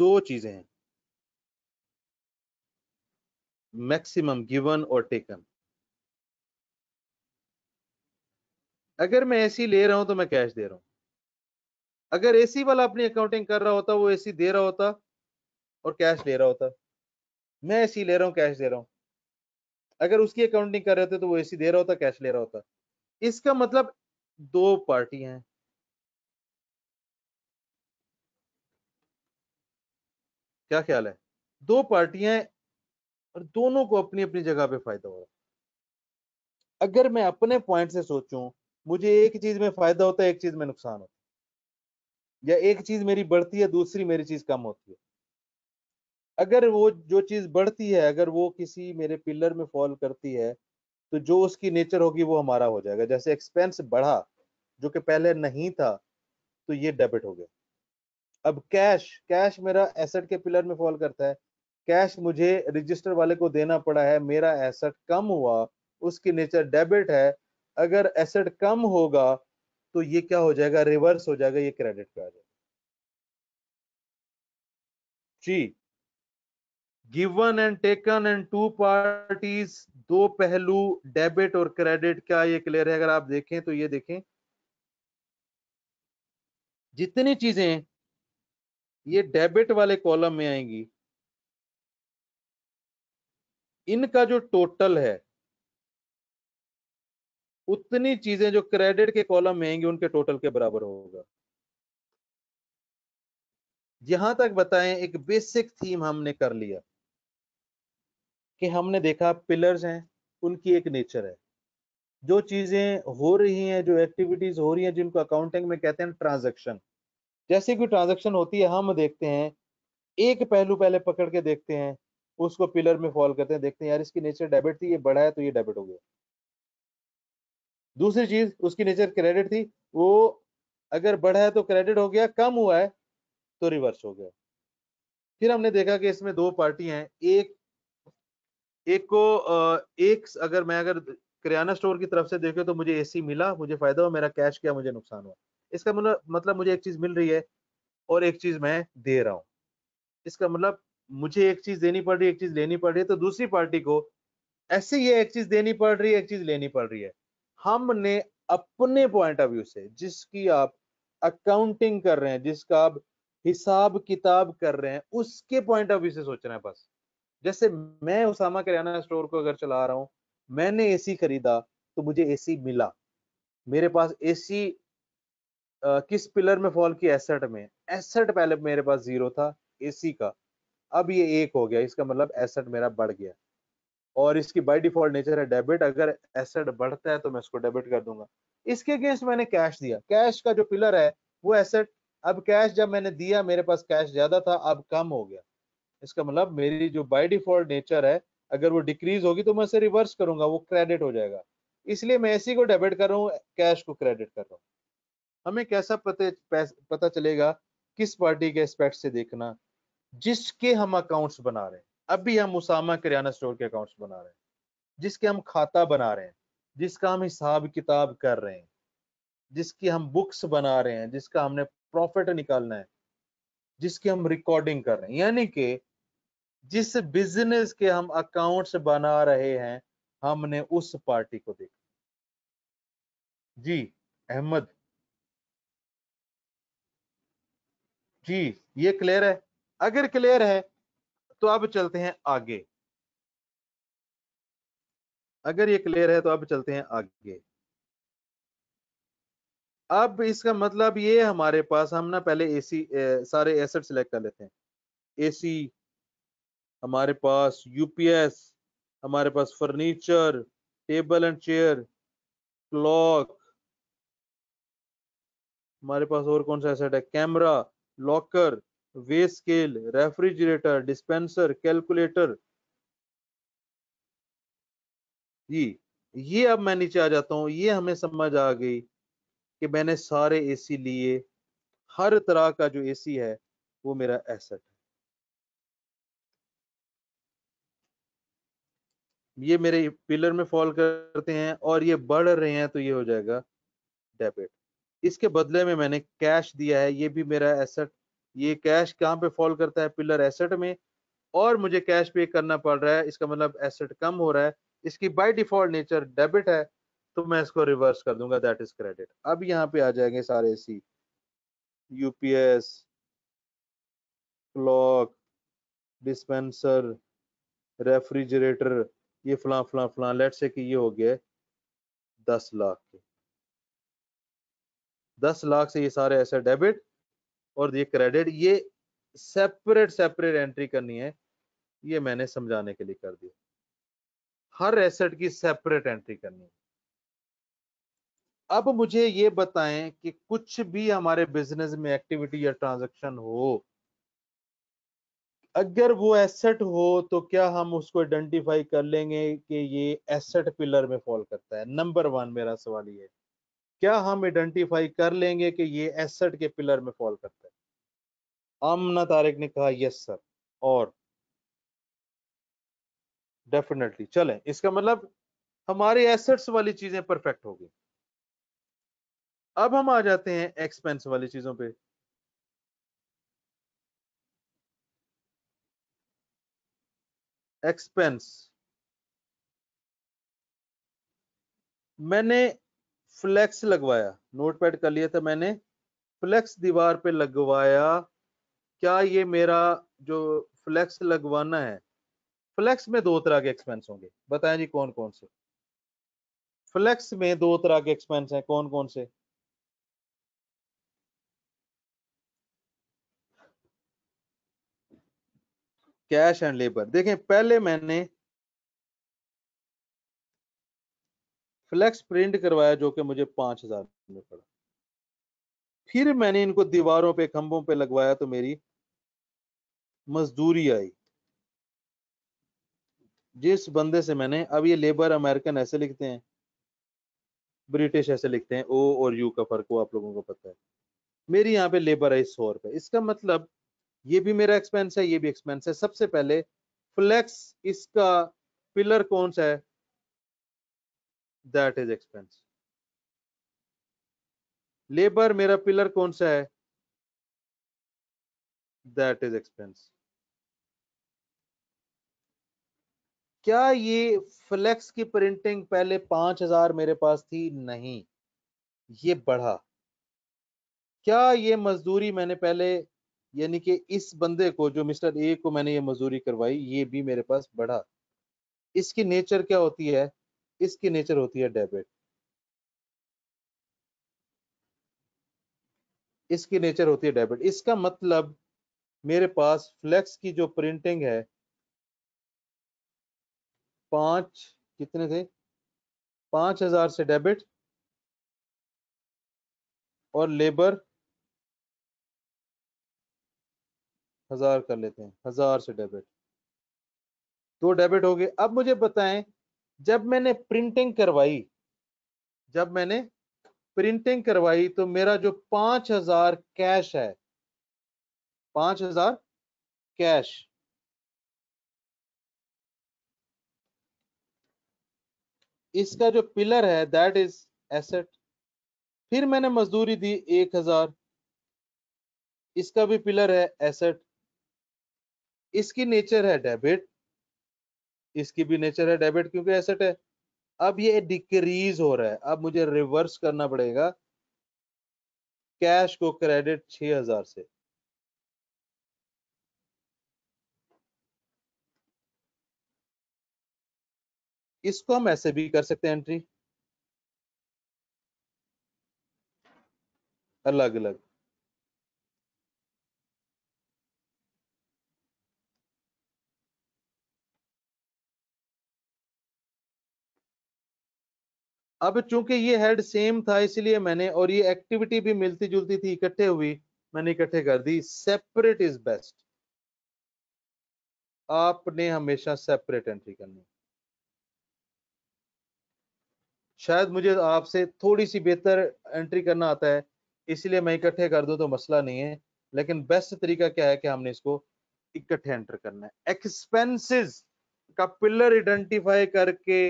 दो चीज़ें हैं मैक्सिमम गिवन और टेकन अगर मैं एसी ले रहा हूं तो मैं कैश दे रहा हूं अगर एसी वाला अपनी अकाउंटिंग कर रहा होता वो एसी दे रहा होता और कैश ले रहा होता मैं ऐसी ले रहा हूँ कैश दे रहा हूँ अगर उसकी अकाउंटिंग कर रहे होते तो वो ऐसी दे रहा होता कैश ले रहा होता इसका मतलब दो पार्टी हैं क्या ख्याल है दो पार्टियां और दोनों को अपनी अपनी जगह पे फायदा हो रहा है अगर मैं अपने पॉइंट से सोचूं मुझे एक चीज में फायदा होता है एक चीज में नुकसान होता है या एक चीज मेरी बढ़ती है दूसरी मेरी चीज कम होती है अगर वो जो चीज बढ़ती है अगर वो किसी मेरे पिलर में फॉल करती है तो जो उसकी नेचर होगी वो हमारा हो जाएगा जैसे एक्सपेंस बढ़ा जो कि पहले नहीं था तो ये डेबिट हो गया अब कैश कैश मेरा एसेट के पिलर में फॉल करता है कैश मुझे रजिस्टर वाले को देना पड़ा है मेरा एसेट कम हुआ उसकी नेचर डेबिट है अगर एसेट कम होगा तो ये क्या हो जाएगा रिवर्स हो जाएगा ये क्रेडिट पे आ जाएगा जी given and taken and two parties दो पहलू डेबिट और क्रेडिट का ये क्लियर है अगर आप देखें तो ये देखें जितनी चीजें ये डेबिट वाले कॉलम में आएंगी इनका जो टोटल है उतनी चीजें जो क्रेडिट के कॉलम में आएंगी उनके टोटल के बराबर होगा यहां तक बताएं एक बेसिक थीम हमने कर लिया कि हमने देखा पिलर्स हैं उनकी एक नेचर है जो चीजें हो रही हैं जो एक्टिविटीज हो रही हैं जिनको अकाउंटिंग में कहते हैं ट्रांजैक्शन जैसे कोई ट्रांजैक्शन होती है हम देखते हैं एक पहलू पहले पकड़ के देखते हैं उसको पिलर में फॉल करते हैं देखते हैं यार इसकी नेचर डेबिट थी ये बड़ा है तो ये डेबिट हो गया दूसरी चीज उसकी नेचर क्रेडिट थी वो अगर बढ़ा है तो क्रेडिट हो गया कम हुआ है तो रिवर्स हो गया फिर हमने देखा कि इसमें दो पार्टी हैं एक एक को एक अगर मैं अगर किराना स्टोर की तरफ से देखे तो मुझे एसी मिला मुझे फायदा हुआ मेरा कैश क्या मुझे नुकसान हुआ इसका मतलब मुझे एक चीज मिल रही है और एक चीज मैं दे रहा हूँ इसका मतलब मुझे एक चीज देनी पड़ रही है एक चीज लेनी पड़ रही है तो दूसरी पार्टी को ऐसे ये एक चीज देनी पड़ रही है एक चीज लेनी पड़ रही है हमने अपने पॉइंट ऑफ व्यू से जिसकी आप अकाउंटिंग कर रहे हैं जिसका आप हिसाब किताब कर रहे हैं उसके पॉइंट ऑफ व्यू से सोचना है बस जैसे मैं उसामा किराना स्टोर को अगर चला रहा हूँ मैंने एसी खरीदा तो मुझे एसी मिला मेरे पास एसी Uh, किस पिलर में फॉल की एसेट में एसेट पहले मेरे पास जीरो था एसी का अब ये एक हो गया इसका मतलब एसेट मेरा बढ़ गया और इसकी बाय डिफॉल्ट नेचर है डेबिट अगर एसेट बढ़ता है तो मैं इसको डेबिट कर दूंगा इसके अगेंस्ट मैंने कैश दिया कैश का जो पिलर है वो एसेट अब कैश जब मैंने दिया मेरे पास कैश ज्यादा था अब कम हो गया इसका मतलब मेरी जो बाई डिफॉल्ट नेचर है अगर वो डिक्रीज होगी तो मैं उसे रिवर्स करूंगा वो क्रेडिट हो जाएगा इसलिए मैं ऐसी को डेबिट कर रहा हूँ कैश को क्रेडिट कर रहा हूँ हमें कैसा पता पता चलेगा किस पार्टी के एस्पेक्ट से देखना जिसके हम अकाउंट्स बना रहे हैं अभी हम उसामा किराना स्टोर के अकाउंट्स बना रहे हैं जिसके हम खाता बना रहे हैं जिसका हम हिसाब किताब कर रहे हैं जिसकी हम बुक्स बना रहे हैं जिसका हमने प्रॉफिट निकालना है जिसकी हम रिकॉर्डिंग कर रहे हैं यानी कि जिस बिजनेस के हम अकाउंट्स बना रहे हैं हमने उस पार्टी को देखा जी अहमद जी ये क्लियर है अगर क्लियर है तो अब चलते हैं आगे अगर ये क्लियर है तो अब चलते हैं आगे अब इसका मतलब ये हमारे पास हम ना पहले एसी ए, सारे एसेट सिलेक्ट कर लेते हैं एसी हमारे पास यूपीएस हमारे पास furniture table and chair clock हमारे पास और कौन सा एसेट है camera locker weigh scale refrigerator dispenser calculator जी ये अब मैं नीचे आ जाता हूँ ये हमें समझ आ गई कि मैंने सारे एसी लिए हर तरह का जो एसी है वो मेरा एसेट है ये मेरे पिलर में फॉल करते हैं और ये बढ़ रहे हैं तो ये हो जाएगा डेबिट इसके बदले में मैंने कैश दिया है ये भी मेरा एसेट ये कैश कहाँ पे फॉल करता है पिलर एसेट में और मुझे कैश पे करना पड़ रहा है इसका मतलब एसेट कम हो रहा है इसकी बाय डिफॉल्ट नेचर डेबिट है तो मैं इसको रिवर्स कर दूंगा दैट इज क्रेडिट अब यहाँ पे आ जाएंगे सारे सी यूपीएस क्लॉक डिस्पेंसर रेफ्रिजरेटर ये फलां फलां फलां लेट से कि ये हो गए दस लाख के दस लाख से ये सारे ऐसे डेबिट और ये क्रेडिट ये सेपरेट सेपरेट एंट्री करनी है ये मैंने समझाने के लिए कर दिया हर एसेट की सेपरेट एंट्री करनी है अब मुझे ये बताएं कि कुछ भी हमारे बिजनेस में एक्टिविटी या ट्रांजैक्शन हो अगर वो एसेट हो तो क्या हम उसको आइडेंटिफाई कर लेंगे कि ये एसेट पिलर में फॉल करता है नंबर वन मेरा सवाल ये क्या हम आइडेंटिफाई कर लेंगे कि ये एसेट के पिलर में फॉल करता है आमना तारिक ने कहा यस सर और डेफिनेटली चलें इसका मतलब हमारे एसेट्स वाली चीजें परफेक्ट हो गई अब हम आ जाते हैं एक्सपेंस वाली चीजों पर एक्सपेंस मैंने फ्लेक्स लगवाया नोटपैड कर लिया था मैंने फ्लेक्स दीवार पे लगवाया क्या ये मेरा जो फ्लेक्स लगवाना है फ्लेक्स में दो तरह के एक्सपेंस होंगे बताएं जी कौन कौन से फ्लेक्स में दो तरह के एक्सपेंस हैं कौन कौन से कैश एंड लेबर देखें पहले मैंने फ्लेक्स प्रिंट करवाया जो कि मुझे पांच हजार में पड़ा फिर मैंने इनको दीवारों पे खंभों पे लगवाया तो मेरी मजदूरी आई जिस बंदे से मैंने अब ये लेबर अमेरिकन ऐसे लिखते हैं ब्रिटिश ऐसे लिखते हैं ओ और यू का फर्क वो आप लोगों को पता है मेरी यहाँ पे लेबर आई सौ रुपए इसका मतलब ये भी मेरा एक्सपेंस है ये भी एक्सपेंस है सबसे पहले फ्लेक्स इसका पिलर कौन सा है दैट इज एक्सपेंस लेबर मेरा पिलर कौन सा है दैट इज एक्सपेंस क्या ये फ्लेक्स की प्रिंटिंग पहले पांच हजार मेरे पास थी नहीं ये बढ़ा क्या ये मजदूरी मैंने पहले यानी कि इस बंदे को जो मिस्टर ए को मैंने ये मजदूरी करवाई ये भी मेरे पास बढ़ा इसकी नेचर क्या होती है इसकी नेचर होती है डेबिट इसकी नेचर होती है डेबिट इसका मतलब मेरे पास फ्लेक्स की जो प्रिंटिंग है पांच कितने थे पांच हजार से डेबिट और लेबर हजार कर लेते हैं हजार से डेबिट दो डेबिट हो गए अब मुझे बताएं जब मैंने प्रिंटिंग करवाई जब मैंने प्रिंटिंग करवाई तो मेरा जो पांच हजार कैश है पांच हजार कैश इसका जो पिलर है दैट इज एसेट फिर मैंने मजदूरी दी एक हजार इसका भी पिलर है एसेट इसकी नेचर है डेबिट इसकी भी नेचर है डेबिट क्योंकि एसेट है अब ये डिक्रीज हो रहा है अब मुझे रिवर्स करना पड़ेगा कैश को क्रेडिट 6000 से इसको हम ऐसे भी कर सकते हैं एंट्री अलग अलग अब चूंकि ये हेड सेम था इसलिए मैंने और ये एक्टिविटी भी मिलती जुलती थी इकट्ठे हुई मैंने इकट्ठे कर दी सेपरेट इज बेस्ट आपने हमेशा सेपरेट एंट्री करनी शायद मुझे आपसे थोड़ी सी बेहतर एंट्री करना आता है इसलिए मैं इकट्ठे कर दूं तो मसला नहीं है लेकिन बेस्ट तरीका क्या है कि हमने इसको इकट्ठे एंटर करना है एक्सपेंसेस का पिलर आइडेंटिफाई करके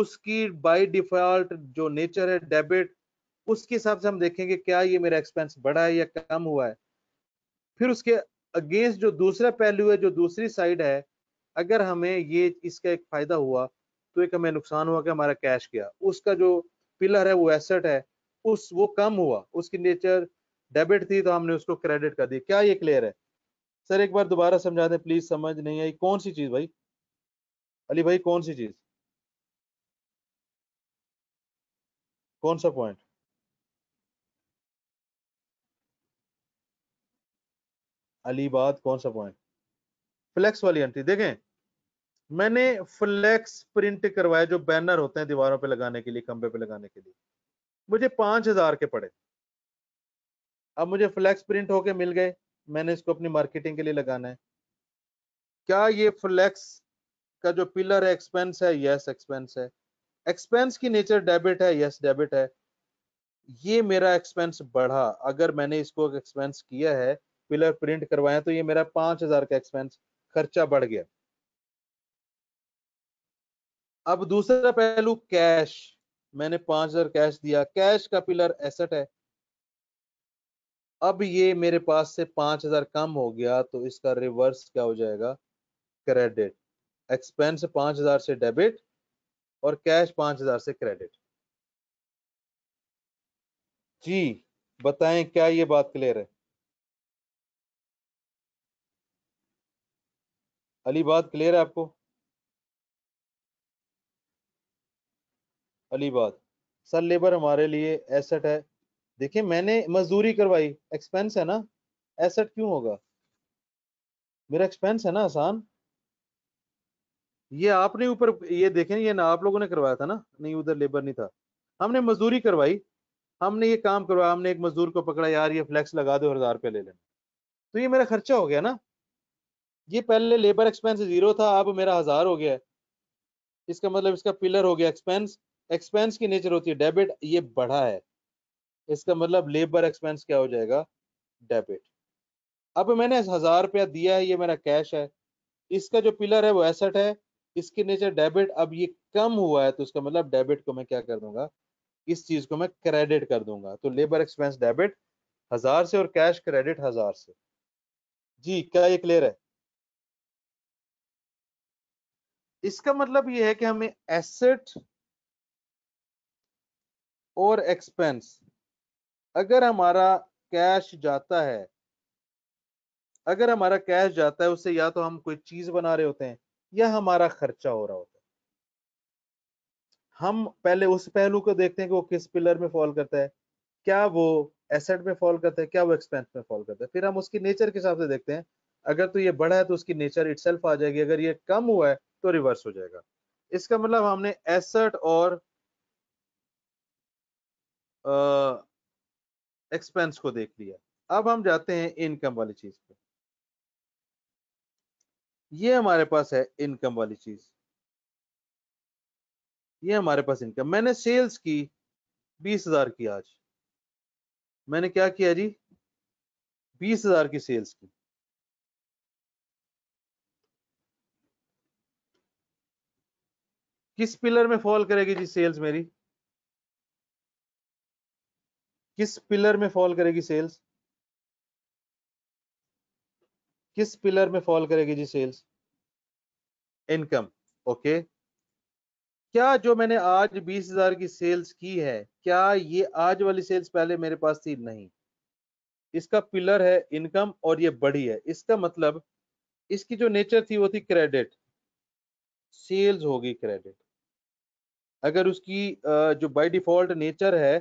उसकी बाई डिफॉल्ट जो नेचर है डेबिट उसके हिसाब से हम देखेंगे क्या ये मेरा एक्सपेंस बढ़ा है या कम हुआ है फिर उसके अगेंस्ट जो दूसरा पहलू है जो दूसरी साइड है अगर हमें ये इसका एक फायदा हुआ तो एक हमें नुकसान हुआ कि हमारा कैश गया उसका जो पिलर है वो एसेट है उस वो कम हुआ उसकी नेचर डेबिट थी तो हमने उसको क्रेडिट कर दिया क्या ये क्लियर है सर एक बार दोबारा समझा दें प्लीज समझ नहीं आई कौन सी चीज भाई अली भाई कौन सी चीज कौन सा पॉइंट अलीबाद कौन सा पॉइंट फ्लेक्स वाली एंट्री देखें मैंने फ्लेक्स प्रिंट करवाया जो बैनर होते हैं दीवारों पे लगाने के लिए खंबे पे लगाने के लिए मुझे पांच हजार के पड़े अब मुझे फ्लेक्स प्रिंट होके मिल गए मैंने इसको अपनी मार्केटिंग के लिए लगाना है क्या ये फ्लेक्स का जो पिलर है एक्सपेंस है यस एक्सपेंस है एक्सपेंस की नेचर डेबिट है यस डेबिट है ये मेरा एक्सपेंस बढ़ा अगर मैंने इसको एक्सपेंस किया है पिलर प्रिंट करवाया तो ये मेरा पांच हजार का एक्सपेंस खर्चा बढ़ गया अब दूसरा पहलू कैश मैंने पांच हजार कैश दिया कैश का पिलर एसेट है अब ये मेरे पास से पांच हजार कम हो गया तो इसका रिवर्स क्या हो जाएगा क्रेडिट एक्सपेंस पांच हजार से डेबिट और कैश पांच हजार से क्रेडिट जी बताएं क्या ये बात क्लियर है अली बात क्लियर है आपको अली बात सर लेबर हमारे लिए एसेट है देखिए मैंने मजदूरी करवाई एक्सपेंस है ना एसेट क्यों होगा मेरा एक्सपेंस है ना आसान ये आपने ऊपर ये देखें ये ना आप लोगों ने करवाया था ना नहीं उधर लेबर नहीं था हमने मजदूरी करवाई हमने ये काम करवाया हमने एक मजदूर को पकड़ा यार ये फ्लैक्स लगा दो हजार रुपये ले लेना तो ये मेरा खर्चा हो गया ना ये पहले लेबर एक्सपेंस जीरो था अब मेरा हजार हो गया इसका मतलब इसका पिलर हो गया एक्सपेंस एक्सपेंस की नेचर होती है डेबिट ये बढ़ा है इसका मतलब लेबर एक्सपेंस क्या हो जाएगा डेबिट अब मैंने हजार रुपया दिया है ये मेरा कैश है इसका जो पिलर है वो एसेट है इसके नीचे डेबिट अब ये कम हुआ है तो इसका मतलब डेबिट को मैं क्या कर दूंगा इस चीज को मैं क्रेडिट कर दूंगा तो लेबर एक्सपेंस डेबिट हजार से और कैश क्रेडिट हजार से जी क्या ये क्लियर है इसका मतलब ये है कि हमें एसेट और एक्सपेंस अगर हमारा कैश जाता है अगर हमारा कैश जाता है उससे या तो हम कोई चीज बना रहे होते हैं यह हमारा खर्चा हो रहा होता है हम पहले उस पहलू को देखते हैं कि वो किस पिलर में फॉल करता है क्या वो एसेट में फॉल करता है क्या वो एक्सपेंस में फॉल करता है फिर हम उसकी नेचर के हिसाब से देखते हैं अगर तो ये बढ़ा है तो उसकी नेचर इट आ जाएगी अगर ये कम हुआ है तो रिवर्स हो जाएगा इसका मतलब हमने एसेट और एक्सपेंस को देख लिया अब हम जाते हैं इनकम वाली चीज पे ये हमारे पास है इनकम वाली चीज ये हमारे पास इनकम मैंने सेल्स की बीस हजार की आज मैंने क्या किया जी बीस हजार की सेल्स की किस पिलर में फॉल करेगी जी सेल्स मेरी किस पिलर में फॉल करेगी सेल्स किस पिलर में फॉल करेगी जी सेल्स इनकम ओके क्या जो मैंने आज बीस हजार की सेल्स की है क्या ये आज वाली सेल्स पहले मेरे पास थी नहीं इसका पिलर है इनकम और ये बड़ी है इसका मतलब इसकी जो नेचर थी वो थी क्रेडिट सेल्स होगी क्रेडिट अगर उसकी जो बाय डिफॉल्ट नेचर है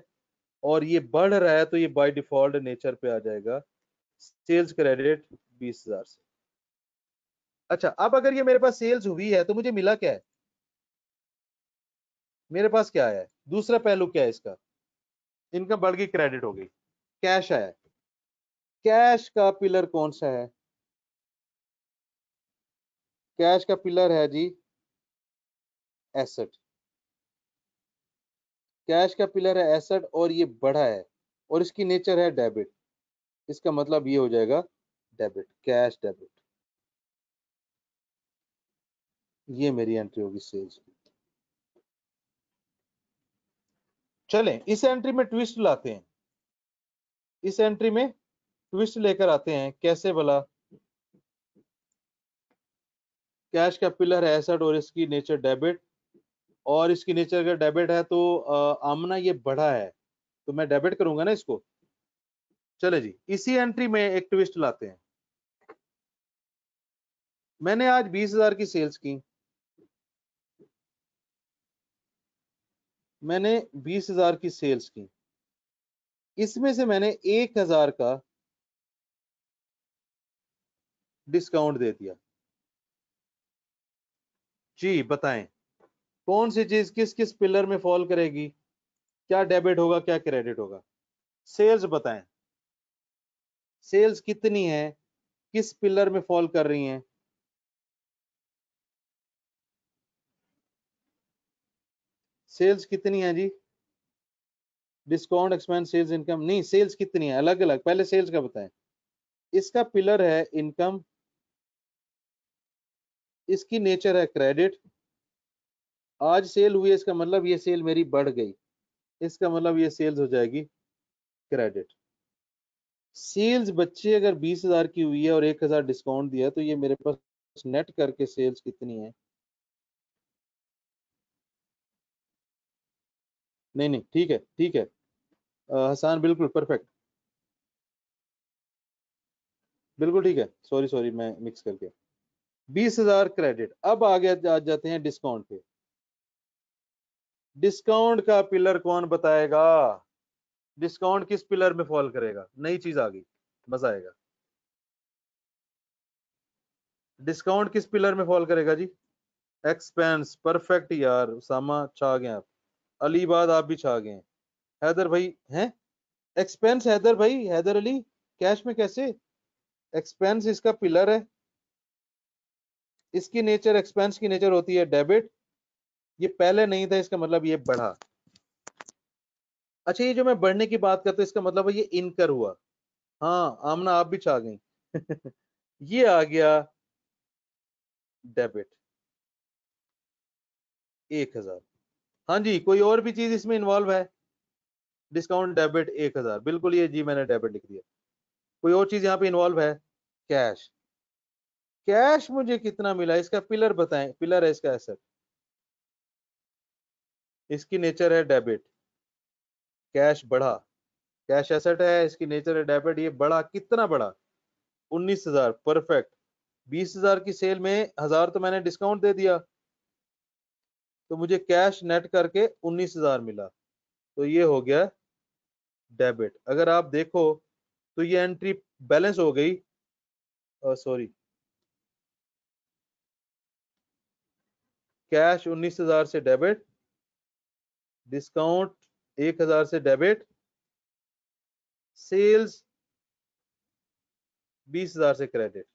और ये बढ़ रहा है तो ये बाय डिफॉल्ट नेचर पे आ जाएगा सेल्स क्रेडिट बीस हजार से अच्छा अब अगर ये मेरे पास सेल्स हुई है तो मुझे मिला क्या है मेरे पास क्या आया है दूसरा पहलू क्या है इसका इनकम बढ़ गई क्रेडिट हो गई कैश आया कैश का पिलर कौन सा है कैश का पिलर है जी एसेट कैश का पिलर है एसेट और ये बढ़ा है और इसकी नेचर है डेबिट इसका मतलब ये हो जाएगा डेबिट कैश डेबिट ये मेरी एंट्री होगी सेल्स की चलें इस एंट्री में ट्विस्ट लाते हैं इस एंट्री में ट्विस्ट लेकर आते हैं कैसे भला कैश का पिलर है एसेट और इसकी नेचर डेबिट और इसकी नेचर अगर डेबिट है तो आमना ये बढ़ा है तो मैं डेबिट करूंगा ना इसको चले जी इसी एंट्री में एक ट्विस्ट लाते हैं मैंने आज बीस हजार की सेल्स की मैंने बीस हजार की सेल्स की इसमें से मैंने एक हजार का डिस्काउंट दे दिया जी बताएं कौन सी चीज किस किस पिलर में फॉल करेगी क्या डेबिट होगा क्या क्रेडिट होगा सेल्स बताएं सेल्स कितनी है किस पिलर में फॉल कर रही हैं सेल्स कितनी है जी डिस्काउंट एक्सपेंस सेल्स इनकम नहीं सेल्स कितनी है अलग अलग पहले सेल्स का बताएं इसका पिलर है इनकम इसकी नेचर है क्रेडिट आज सेल हुई इसका मतलब ये सेल मेरी बढ़ गई इसका मतलब ये सेल्स हो जाएगी क्रेडिट सेल्स बच्चे अगर बीस हजार की हुई है और एक हजार डिस्काउंट दिया तो ये मेरे पास नेट करके सेल्स कितनी है नहीं नहीं ठीक है ठीक है हसान बिल्कुल परफेक्ट बिल्कुल ठीक है सॉरी सॉरी मैं मिक्स करके बीस हजार क्रेडिट अब आगे आ जाते हैं डिस्काउंट पे डिस्काउंट का पिलर कौन बताएगा डिस्काउंट किस पिलर में फॉल करेगा नई चीज आ गई मजा आएगा डिस्काउंट किस पिलर में फॉल करेगा जी एक्सपेंस परफेक्ट यार उसामा छा गए आप अलीबाद आप भी छा गए हैदर भाई हैं एक्सपेंस हैदर भाई हैदर अली कैश में कैसे एक्सपेंस इसका पिलर है इसकी नेचर एक्सपेंस की नेचर होती है डेबिट ये पहले नहीं था इसका मतलब ये बढ़ा अच्छा ये जो मैं बढ़ने की बात करता हूँ इसका मतलब है ये इनकर हुआ हाँ आमना आप भी छा गई [laughs] ये आ गया डेबिट एक हजार हाँ जी कोई और भी चीज इसमें इन्वॉल्व है डिस्काउंट डेबिट एक हजार बिल्कुल ये जी मैंने डेबिट लिख दिया कोई और चीज यहाँ पे इन्वॉल्व है कैश कैश मुझे कितना मिला इसका पिलर बताएं पिलर है इसका एसेट इसकी नेचर है डेबिट कैश बढ़ा कैश एसेट है इसकी नेचर है डेबिट ये बढ़ा कितना बढ़ा उन्नीस हजार परफेक्ट बीस हजार की सेल में हजार तो मैंने डिस्काउंट दे दिया तो मुझे कैश नेट करके उन्नीस हजार मिला तो ये हो गया डेबिट अगर आप देखो तो ये एंट्री बैलेंस हो गई सॉरी कैश उन्नीस हजार से डेबिट डिस्काउंट एक हजार से डेबिट सेल्स बीस हजार से क्रेडिट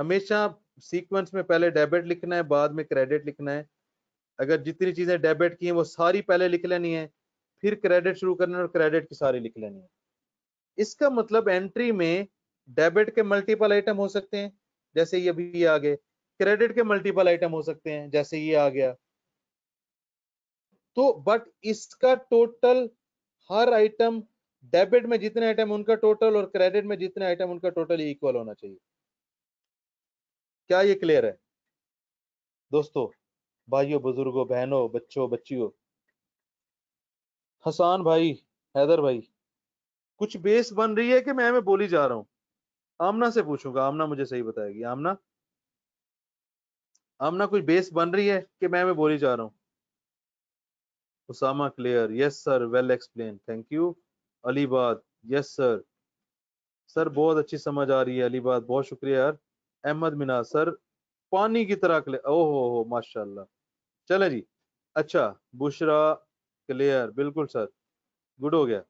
हमेशा सीक्वेंस में पहले डेबिट लिखना है बाद में क्रेडिट लिखना है अगर जितनी चीजें डेबिट की हैं वो सारी पहले लिख लेनी है फिर क्रेडिट शुरू करना है और क्रेडिट की सारी लिख लेनी है इसका मतलब एंट्री में डेबिट के मल्टीपल आइटम हो सकते हैं जैसे ये अभी आगे आ गए क्रेडिट के मल्टीपल आइटम हो सकते हैं जैसे ये आ गया तो बट इसका टोटल हर आइटम डेबिट में जितने आइटम उनका टोटल और क्रेडिट में जितने आइटम उनका टोटल इक्वल होना चाहिए क्या ये क्लियर है दोस्तों भाइयों बुजुर्गों बहनों बच्चों बच्चियों हसान भाई हैदर भाई कुछ बेस बन रही है कि मैं मैं बोली जा रहा हूं आमना से पूछूंगा आमना मुझे सही बताएगी आमना आमना कुछ बेस बन रही है कि मैं मैं बोली जा रहा हूं Osama Clear, yes sir, well explained, thank you. Alibad, yes sir. Sir बहुत अच्छी समझ आ रही है अलीबाद बहुत शुक्रिया यार अहमद मिना सर पानी की तरह क्लियर ओहो हो माशाल्लाह चले जी अच्छा बुशरा क्लियर बिल्कुल सर गुड हो गया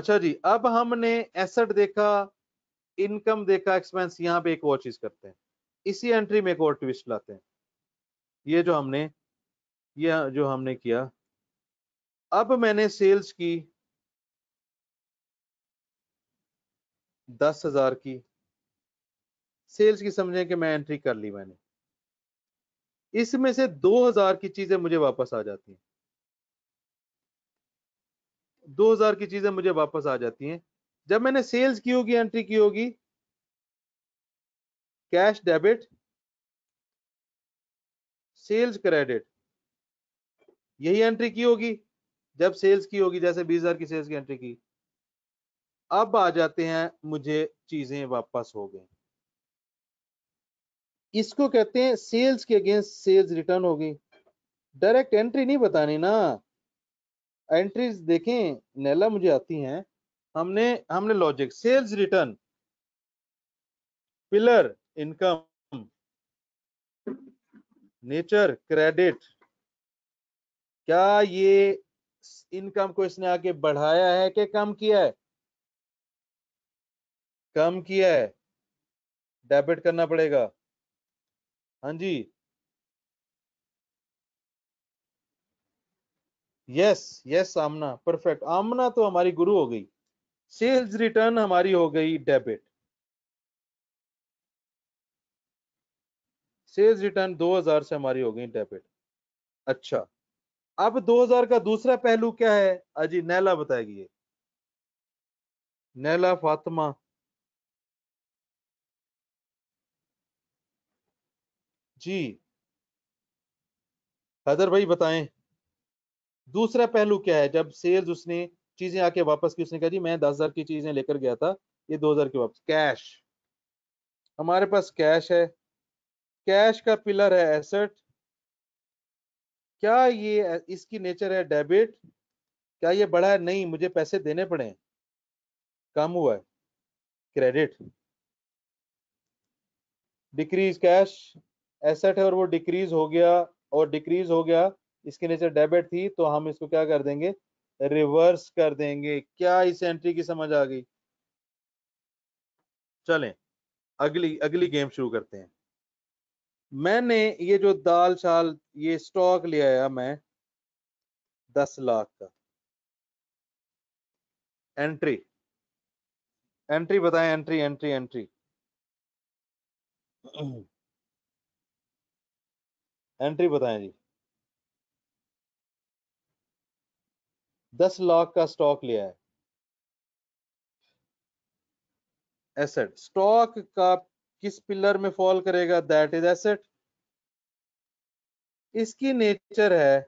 अच्छा जी अब हमने एसेट देखा इनकम देखा एक्सपेंस यहाँ पे एक और चीज करते हैं इसी एंट्री में एक और ट्विस्ट लाते हैं ये जो हमने ये जो हमने किया अब मैंने सेल्स की दस हजार की सेल्स की समझें कि मैं एंट्री कर ली मैंने इसमें से दो हजार की चीजें मुझे वापस आ जाती हैं दो हजार की चीजें मुझे वापस आ जाती हैं जब मैंने सेल्स की होगी एंट्री की होगी कैश डेबिट सेल्स क्रेडिट यही एंट्री की होगी जब सेल्स की होगी जैसे बीस हजार की सेल्स की एंट्री की अब आ जाते हैं मुझे चीजें वापस हो गई इसको कहते हैं सेल्स के अगेंस्ट सेल्स रिटर्न होगी डायरेक्ट एंट्री नहीं बतानी ना एंट्रीज देखें नैला मुझे आती हैं हमने हमने logic sales return pillar income nature credit क्या ये इनकम को इसने आगे बढ़ाया है कि कम किया है कम किया है डेबिट करना पड़ेगा हाँ जी yes yes Amna perfect Amna तो हमारी गुरु हो गई सेल्स रिटर्न हमारी हो गई डेबिट सेल्स रिटर्न 2000 से हमारी हो गई डेबिट अच्छा अब 2000 का दूसरा पहलू क्या है अजी नैला बताएगी ये नैला फातिमा जी हैदर भाई बताएं दूसरा पहलू क्या है जब सेल्स उसने चीजें आके वापस की उसने कहा जी मैं दस हजार की चीजें लेकर गया था ये दो हजार की वापस कैश हमारे पास कैश है कैश का पिलर है एसेट क्या ये इसकी नेचर है डेबिट क्या ये बड़ा है नहीं मुझे पैसे देने पड़े कम हुआ है क्रेडिट डिक्रीज कैश एसेट है और वो डिक्रीज हो गया और डिक्रीज हो गया इसकी नेचर डेबिट थी तो हम इसको क्या कर देंगे रिवर्स कर देंगे क्या इस एंट्री की समझ आ गई चलें अगली अगली गेम शुरू करते हैं मैंने ये जो दाल चाल ये स्टॉक ले आया मैं दस लाख का एंट्री एंट्री बताएं एंट्री एंट्री एंट्री एंट्री बताएं जी दस लाख का स्टॉक लिया है एसेट स्टॉक का किस पिलर में फॉल करेगा दैट इज एसेट इसकी नेचर है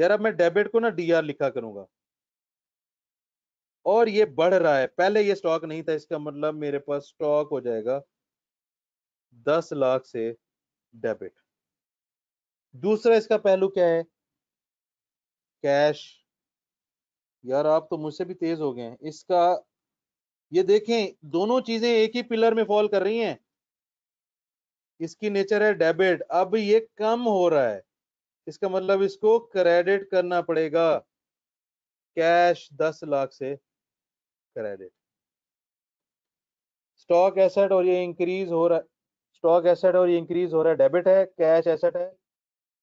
यार अब मैं डेबिट को ना डीआर लिखा करूंगा और ये बढ़ रहा है पहले ये स्टॉक नहीं था इसका मतलब मेरे पास स्टॉक हो जाएगा दस लाख से डेबिट दूसरा इसका पहलू क्या है कैश यार आप तो मुझसे भी तेज हो गए हैं इसका ये देखें दोनों चीजें एक ही पिलर में फॉल कर रही हैं इसकी नेचर है डेबिट अब ये कम हो रहा है इसका मतलब इसको क्रेडिट करना पड़ेगा कैश दस लाख से क्रेडिट स्टॉक एसेट और ये इंक्रीज हो रहा है स्टॉक एसेट और ये इंक्रीज हो रहा है डेबिट है कैश एसेट है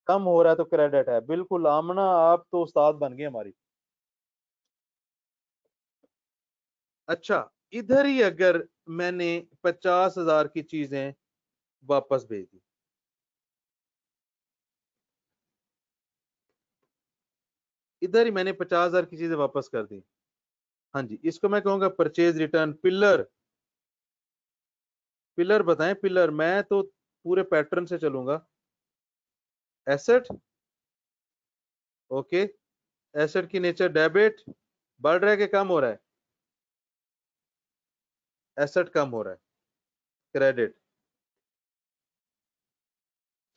कम हो रहा है तो क्रेडिट है बिल्कुल आमना आप तो उस्ताद बन गए हमारी अच्छा इधर ही अगर मैंने पचास हजार की चीजें वापस भेज दी इधर ही मैंने पचास हजार की चीजें वापस कर दी हाँ जी इसको मैं कहूंगा परचेज रिटर्न पिलर पिलर बताएं पिलर मैं तो पूरे पैटर्न से चलूंगा एसेट ओके एसेट की नेचर डेबिट बढ़ रहा है कि कम हो रहा है एसेट कम हो रहा है क्रेडिट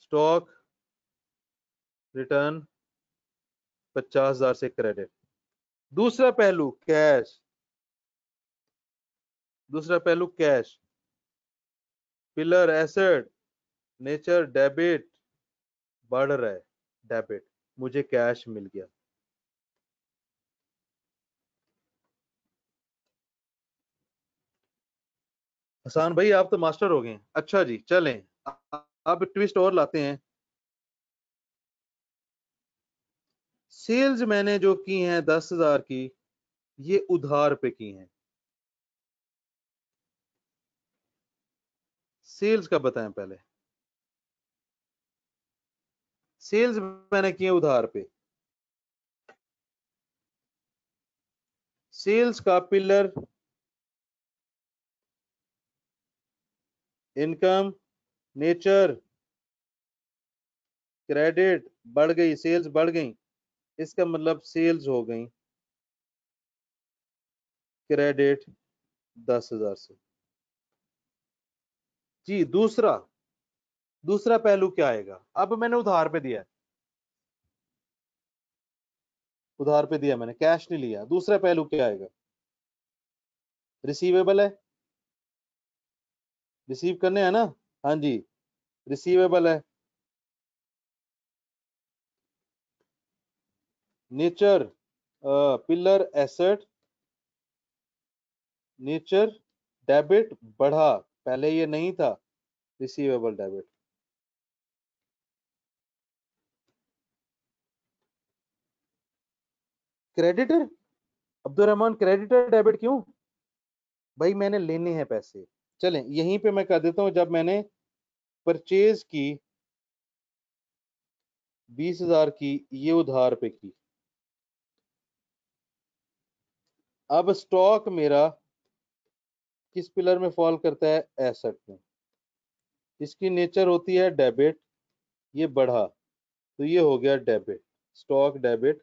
स्टॉक रिटर्न पचास हजार से क्रेडिट दूसरा पहलू कैश दूसरा पहलू cash pillar asset nature debit बढ़ रहा है डेबिट मुझे कैश मिल गया हसान भाई आप तो मास्टर हो गए अच्छा जी चलें आप ट्विस्ट और लाते हैं सेल्स मैंने जो की हैं दस हजार की ये उधार पे की हैं सेल्स का बताएं पहले सेल्स मैंने किए उधार पे सेल्स का पिलर इनकम नेचर क्रेडिट बढ़ गई सेल्स बढ़ गई इसका मतलब सेल्स हो गई क्रेडिट दस हजार से जी दूसरा दूसरा पहलू क्या आएगा अब मैंने उधार पे दिया है उधार पे दिया मैंने कैश नहीं लिया दूसरा पहलू क्या आएगा रिसीवेबल है रिसीव करने है ना हाँ जी रिसीवेबल है nature pillar asset nature debit बढ़ा पहले ये नहीं था receivable debit creditor Abdul Rahman creditor debit क्यों भाई मैंने लेने हैं पैसे चलें यहीं पे मैं कर देता हूं जब मैंने परचेज की बीस हजार की ये उधार पे की अब स्टॉक मेरा किस पिलर में फॉल करता है एसेट में इसकी नेचर होती है डेबिट ये बढ़ा तो ये हो गया डेबिट स्टॉक डेबिट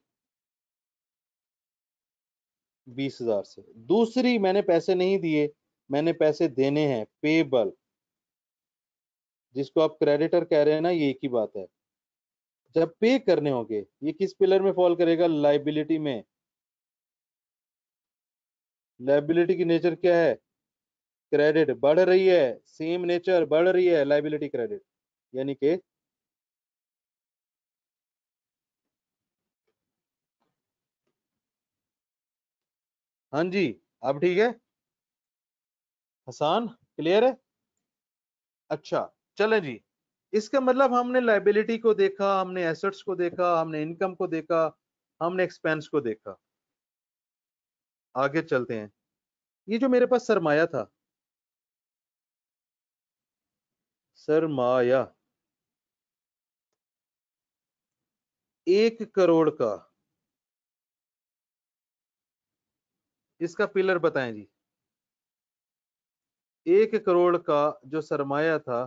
बीस हजार से दूसरी मैंने पैसे नहीं दिए मैंने पैसे देने हैं पेबल जिसको आप क्रेडिटर कह रहे हैं ना ये एक ही बात है जब पे करने होंगे ये किस पिलर में फॉल करेगा लाइबिलिटी में लाइबिलिटी की नेचर क्या है क्रेडिट बढ़ रही है सेम नेचर बढ़ रही है लाइबिलिटी क्रेडिट यानी के हाँ जी अब ठीक है हसान क्लियर है अच्छा चले जी इसका मतलब हमने लाइबिलिटी को देखा हमने एसेट्स को देखा हमने इनकम को देखा हमने एक्सपेंस को देखा आगे चलते हैं ये जो मेरे पास सरमाया था सरमाया एक करोड़ का इसका पिलर बताएं जी एक करोड़ का जो सरमाया था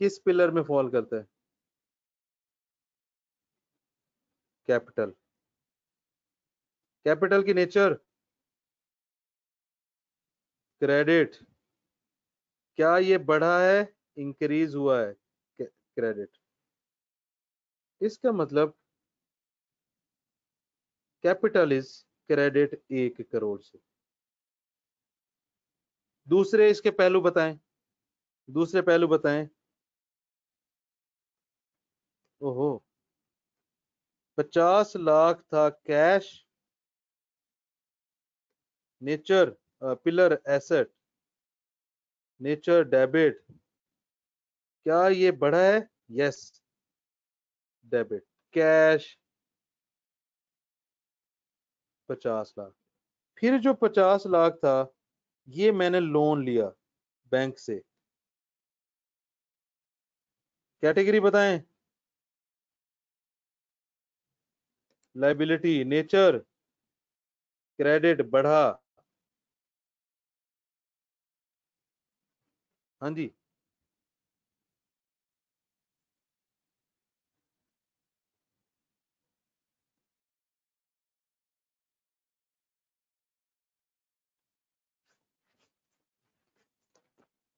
किस पिलर में फॉल करता है कैपिटल कैपिटल की नेचर क्रेडिट क्या ये बढ़ा है इंक्रीज हुआ है क्रेडिट इसका मतलब कैपिटल इज क्रेडिट एक करोड़ से दूसरे इसके पहलू बताएं दूसरे पहलू बताएं ओहो पचास लाख था cash nature pillar asset nature debit क्या ये बढ़ा है यस डेबिट कैश पचास लाख फिर जो पचास लाख था ये मैंने लोन लिया बैंक से कैटेगरी बताएं लाइबिलिटी नेचर क्रेडिट बढ़ा हाँ जी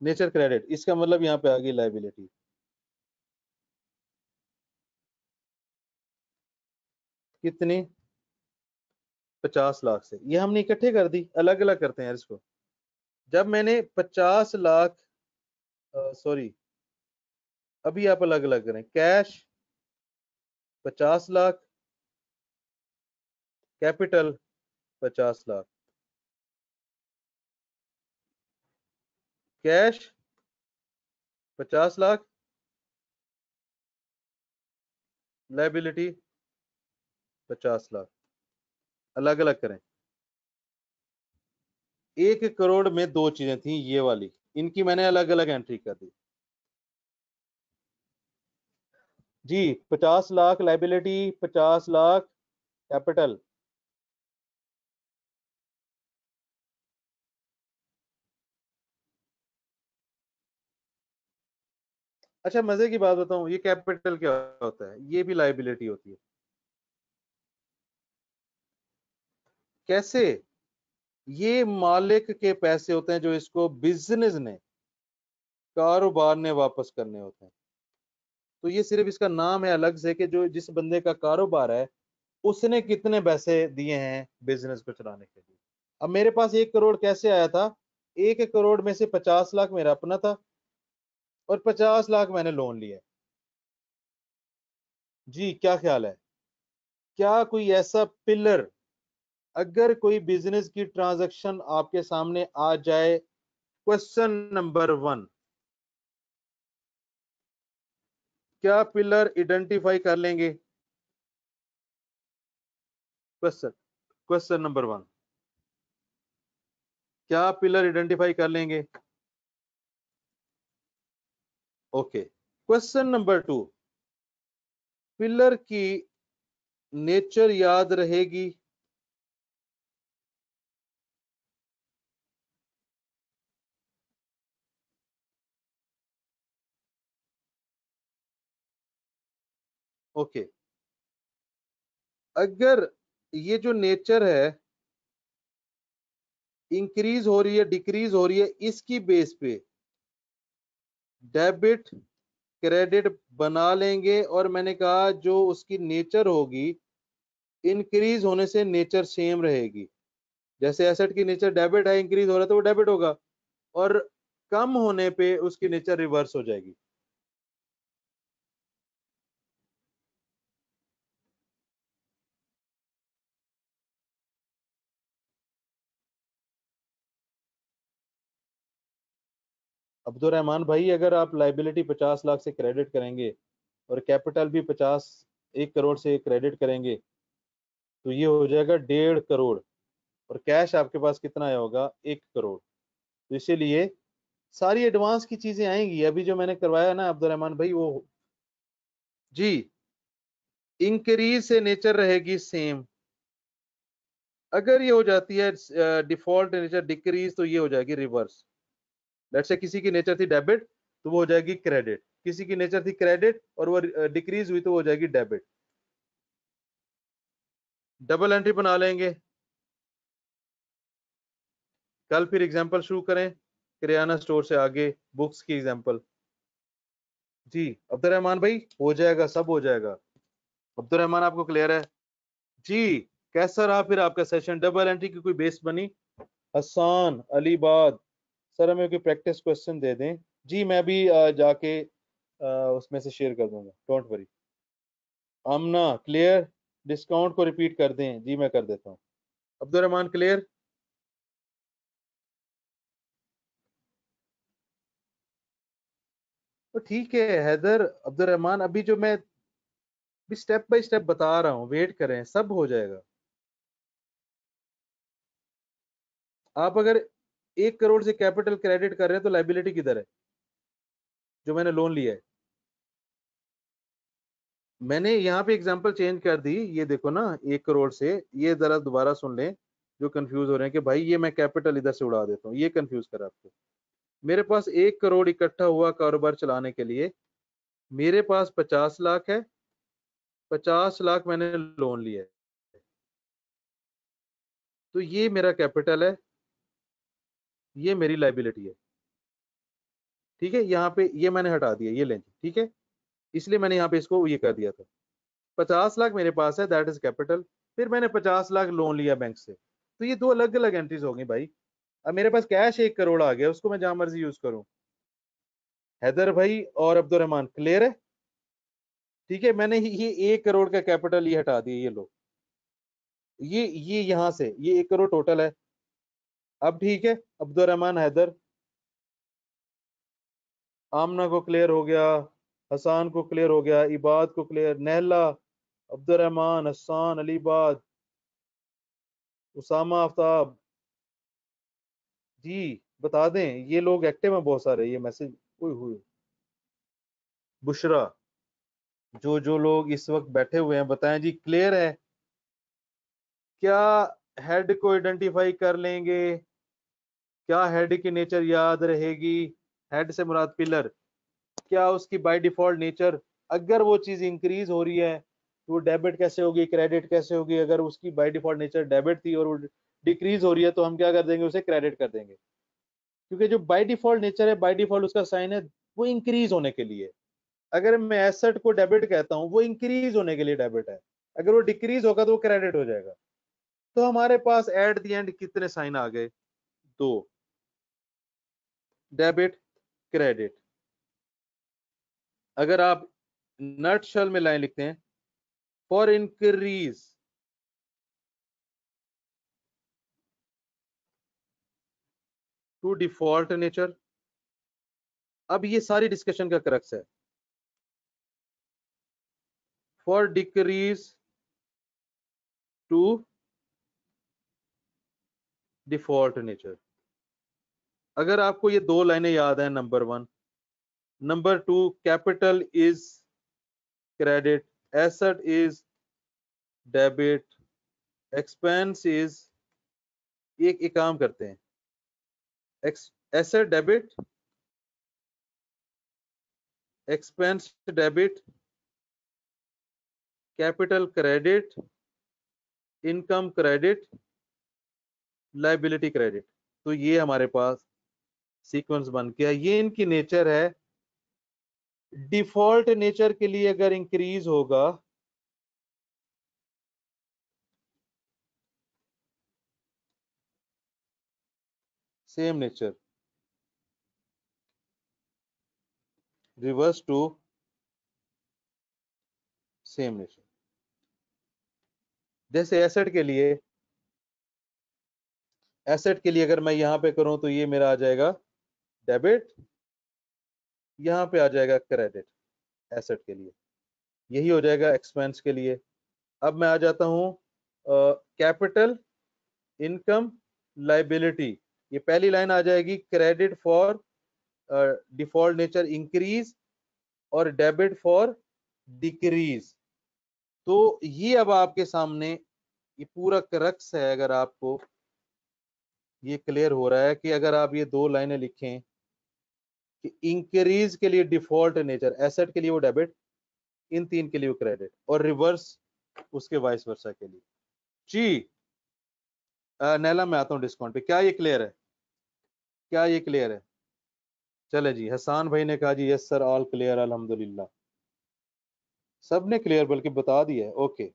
नेचर क्रेडिट इसका मतलब यहाँ पे आ गई लाइबिलिटी कितनी पचास लाख से ये हमने इकट्ठे कर दी अलग अलग करते हैं इसको जब मैंने पचास लाख सॉरी अभी आप अलग अलग करें कैश पचास लाख कैपिटल पचास लाख कैश पचास लाख लाइबिलिटी पचास लाख अलग अलग करें एक करोड़ में दो चीजें थी ये वाली इनकी मैंने अलग अलग एंट्री कर दी जी पचास लाख लाइबिलिटी पचास लाख कैपिटल अच्छा मजे की बात बताऊं ये कैपिटल क्या होता है ये भी लाइबिलिटी होती है कैसे ये मालिक के पैसे होते हैं जो इसको बिजनेस ने कारोबार ने वापस करने होते हैं तो ये सिर्फ इसका नाम है अलग से कि जो जिस बंदे का कारोबार है उसने कितने पैसे दिए हैं बिजनेस को चलाने के लिए अब मेरे पास एक करोड़ कैसे आया था एक करोड़ में से पचास लाख मेरा अपना था और पचास लाख मैंने लोन लिया जी क्या ख्याल है क्या कोई ऐसा पिलर अगर कोई बिजनेस की ट्रांजैक्शन आपके सामने आ जाए क्वेश्चन नंबर वन क्या पिलर आइडेंटिफाई कर लेंगे क्वेश्चन क्वेश्चन नंबर वन क्या पिलर आइडेंटिफाई कर लेंगे okay question number two pillar की नेचर याद रहेगी ओके okay. अगर ये जो नेचर है इंक्रीज हो रही है डिक्रीज हो रही है इसकी बेस पे डेबिट क्रेडिट बना लेंगे और मैंने कहा जो उसकी नेचर होगी इंक्रीज होने से नेचर सेम रहेगी जैसे एसेट की नेचर डेबिट है इंक्रीज हो रहा है तो वो डेबिट होगा और कम होने पे उसकी नेचर रिवर्स हो जाएगी अब्दुलरहमान भाई अगर आप लाइबिलिटी पचास लाख से क्रेडिट करेंगे और कैपिटल भी पचास एक करोड़ से क्रेडिट करेंगे तो ये हो जाएगा डेढ़ करोड़ और कैश आपके पास कितना आया होगा एक करोड़ तो इसीलिए सारी एडवांस की चीजें आएंगी अभी जो मैंने करवाया ना अब्दुलरहमान भाई वो जी इंक्रीज से नेचर रहेगी सेम अगर ये हो जाती है डिफॉल्ट नेचर डिक्रीज तो ये हो जाएगी रिवर्स लेट से किसी की नेचर थी डेबिट तो वो हो जाएगी क्रेडिट किसी की नेचर थी क्रेडिट और वो डिक्रीज हुई तो हो जाएगी डेबिट डबल एंट्री बना लेंगे कल फिर एग्जांपल शुरू करें किरियाना स्टोर से आगे बुक्स की एग्जांपल जी अब्दुल रहमान भाई हो जाएगा सब हो जाएगा अब्दुल रहमान आपको क्लियर है जी कैसा रहा फिर आपका सेशन डबल एंट्री की कोई बेस बनी हसान अलीबाद सर हमें कोई प्रैक्टिस क्वेश्चन दे दें जी मैं भी जाके उसमें से शेयर कर दूंगा don't worry Amna clear discount को रिपीट कर दें जी मैं कर देता हूँ अब्दुलरहमान क्लियर तो ठीक है हैदर अब्दुल रहमान अभी जो मैं भी स्टेप बाय स्टेप बता रहा हूँ वेट करें सब हो जाएगा आप अगर एक करोड़ से कैपिटल क्रेडिट कर रहे हैं तो लाइबिलिटी किधर है जो मैंने लोन लिया है मैंने यहाँ पे एग्जाम्पल चेंज कर दी ये देखो ना एक करोड़ से ये जरा दोबारा सुन लें जो कंफ्यूज हो रहे हैं कि भाई ये मैं कैपिटल इधर से उड़ा देता हूँ ये कंफ्यूज करा आपको मेरे पास एक करोड़ इकट्ठा हुआ कारोबार चलाने के लिए मेरे पास पचास लाख है पचास लाख मैंने लोन लिया है तो ये मेरा कैपिटल है ये मेरी लाइबिलिटी है ठीक है यहाँ पे ये मैंने हटा दिया ये लेंज ठीक है इसलिए मैंने यहाँ पे इसको ये कर दिया था पचास लाख मेरे पास है दैट इज कैपिटल फिर मैंने पचास लाख लोन लिया बैंक से तो ये दो अलग अलग एंट्रीज हो गई भाई अब मेरे पास कैश एक करोड़ आ गया उसको मैं जहां मर्जी यूज करूँ हैदर भाई और अब्दुलरहमान क्लियर है ठीक है मैंने ये एक करोड़ का कैपिटल ये हटा दिया ये लोग ये ये यहाँ से ये एक करोड़ टोटल है अब ठीक है अब्दुलरहमान हैदर आमना को क्लियर हो गया हसान को क्लियर हो गया इबाद को क्लियर नहला अब्दुलरहमान हसान अलीबाद उसामा आफ्ताब जी बता दें ये लोग एक्टिव हैं बहुत सारे ये मैसेज हुई हुई बुशरा जो जो लोग इस वक्त बैठे हुए हैं बताएं जी क्लियर है क्या हेड को आइडेंटिफाई कर लेंगे क्या हेड की नेचर याद रहेगी हेड से मुराद पिलर क्या उसकी बाय डिफॉल्ट नेचर अगर वो चीज इंक्रीज हो रही है तो वो डेबिट कैसे होगी क्रेडिट कैसे होगी अगर उसकी बाय डिफॉल्ट नेचर डेबिट थी और वो डिक्रीज हो रही है तो हम क्या कर देंगे उसे क्रेडिट कर देंगे क्योंकि जो बाय डिफॉल्ट नेचर है बाय डिफॉल्ट उसका साइन है वो इंक्रीज होने के लिए अगर मैं एसेट को डेबिट कहता हूँ वो इंक्रीज होने के लिए डेबिट है अगर वो डिक्रीज होगा तो वो क्रेडिट हो जाएगा तो हमारे पास एट द एंड कितने साइन आ गए दो डेबिट क्रेडिट अगर आप नट शल में लाइन लिखते हैं for increase to default nature अब ये सारी डिस्कशन का क्रक्स है for decrease to default nature अगर आपको ये दो लाइनें याद हैं number one number two capital is credit asset is debit expense is एक एक काम करते हैं asset debit expense debit capital credit income credit liability credit तो ये हमारे पास सीक्वेंस बन गया ये इनकी नेचर है डिफॉल्ट नेचर के लिए अगर इंक्रीज होगा same nature reverse to same nature जैसे एसेट के लिए एसेट के लिए अगर मैं यहां पे करूं तो ये मेरा आ जाएगा डेबिट यहां पे आ जाएगा क्रेडिट एसेट के लिए यही हो जाएगा एक्सपेंस के लिए अब मैं आ जाता हूं कैपिटल इनकम लाइबिलिटी ये पहली लाइन आ जाएगी credit for default nature increase और डेबिट फॉर डिक्रीज तो ये अब आपके सामने ये पूरा क्रक्स है अगर आपको ये क्लियर हो रहा है कि अगर आप ये दो लाइनें लिखें कि इंक्रीज के लिए डिफॉल्ट नेचर एसेट के लिए वो डेबिट इन तीन के लिए वो क्रेडिट और रिवर्स उसके वाइस वर्षा के लिए जी नैला मैं आता हूँ डिस्काउंट पे क्या ये क्लियर है क्या ये क्लियर है चले जी हसान भाई ने कहा जी यस सर ऑल क्लियर अलहमदुल्ला सब ने क्लियर बल्कि बता दिया है ओके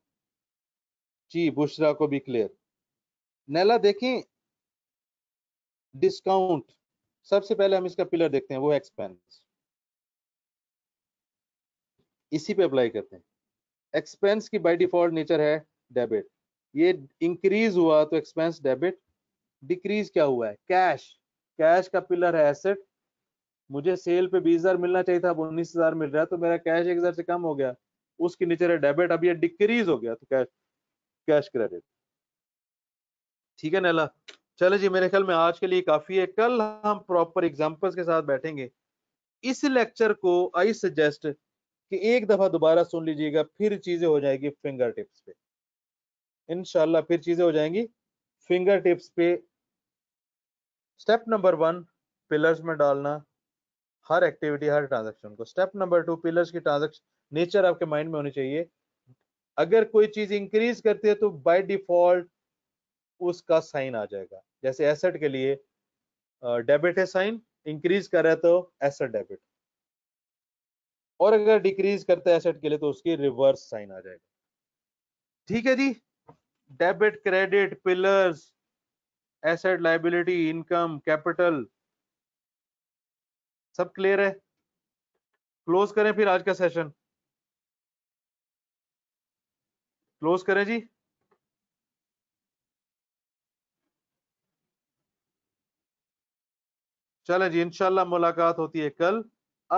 जी बुशरा को भी क्लियर नैला देखें डिस्काउंट सबसे पहले हम इसका पिलर देखते हैं वो एक्सपेंस इसी पे अप्लाई करते हैं एक्सपेंस की बाय डिफॉल्ट नेचर है डेबिट ये इंक्रीज हुआ तो एक्सपेंस डेबिट डिक्रीज क्या हुआ है कैश कैश का पिलर है एसेट मुझे सेल पे बीस हजार मिलना चाहिए था अब उन्नीस हजार मिल रहा है तो मेरा कैश एक हजार से कम हो गया उसकी नेचर है डेबिट अब ये डिक्रीज हो गया तो कैश कैश क्रेडिट ठीक है नैला चले जी मेरे ख्याल में आज के लिए काफी है कल हम प्रॉपर एग्जाम्पल्स के साथ बैठेंगे इस लेक्चर को आई सजेस्ट कि एक दफा दोबारा सुन लीजिएगा फिर चीजें हो जाएगी फिंगर टिप्स पे इनशाला फिर चीजें हो जाएंगी फिंगर टिप्स पे स्टेप नंबर वन पिलर्स में डालना हर एक्टिविटी हर ट्रांजेक्शन को स्टेप नंबर टू पिलर्स की ट्रांजेक्शन नेचर आपके माइंड में होनी चाहिए अगर कोई चीज इंक्रीज करती है तो बाय डिफॉल्ट उसका साइन आ जाएगा जैसे एसेट के लिए डेबिट है साइन इंक्रीज कर रहे तो एसेट डेबिट और अगर डिक्रीज करते हैं एसेट के लिए तो उसकी रिवर्स साइन आ जाएगा ठीक है जी debit credit pillars asset liability income capital सब क्लियर है क्लोज करें फिर आज का सेशन क्लोज करें जी चले जी इनशाला मुलाकात होती है कल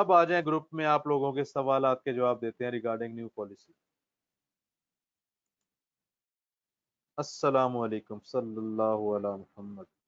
अब आ जाए ग्रुप में आप लोगों के सवाल के जवाब देते हैं रिगार्डिंग न्यू पॉलिसी असलकम सल्ला मोहम्मद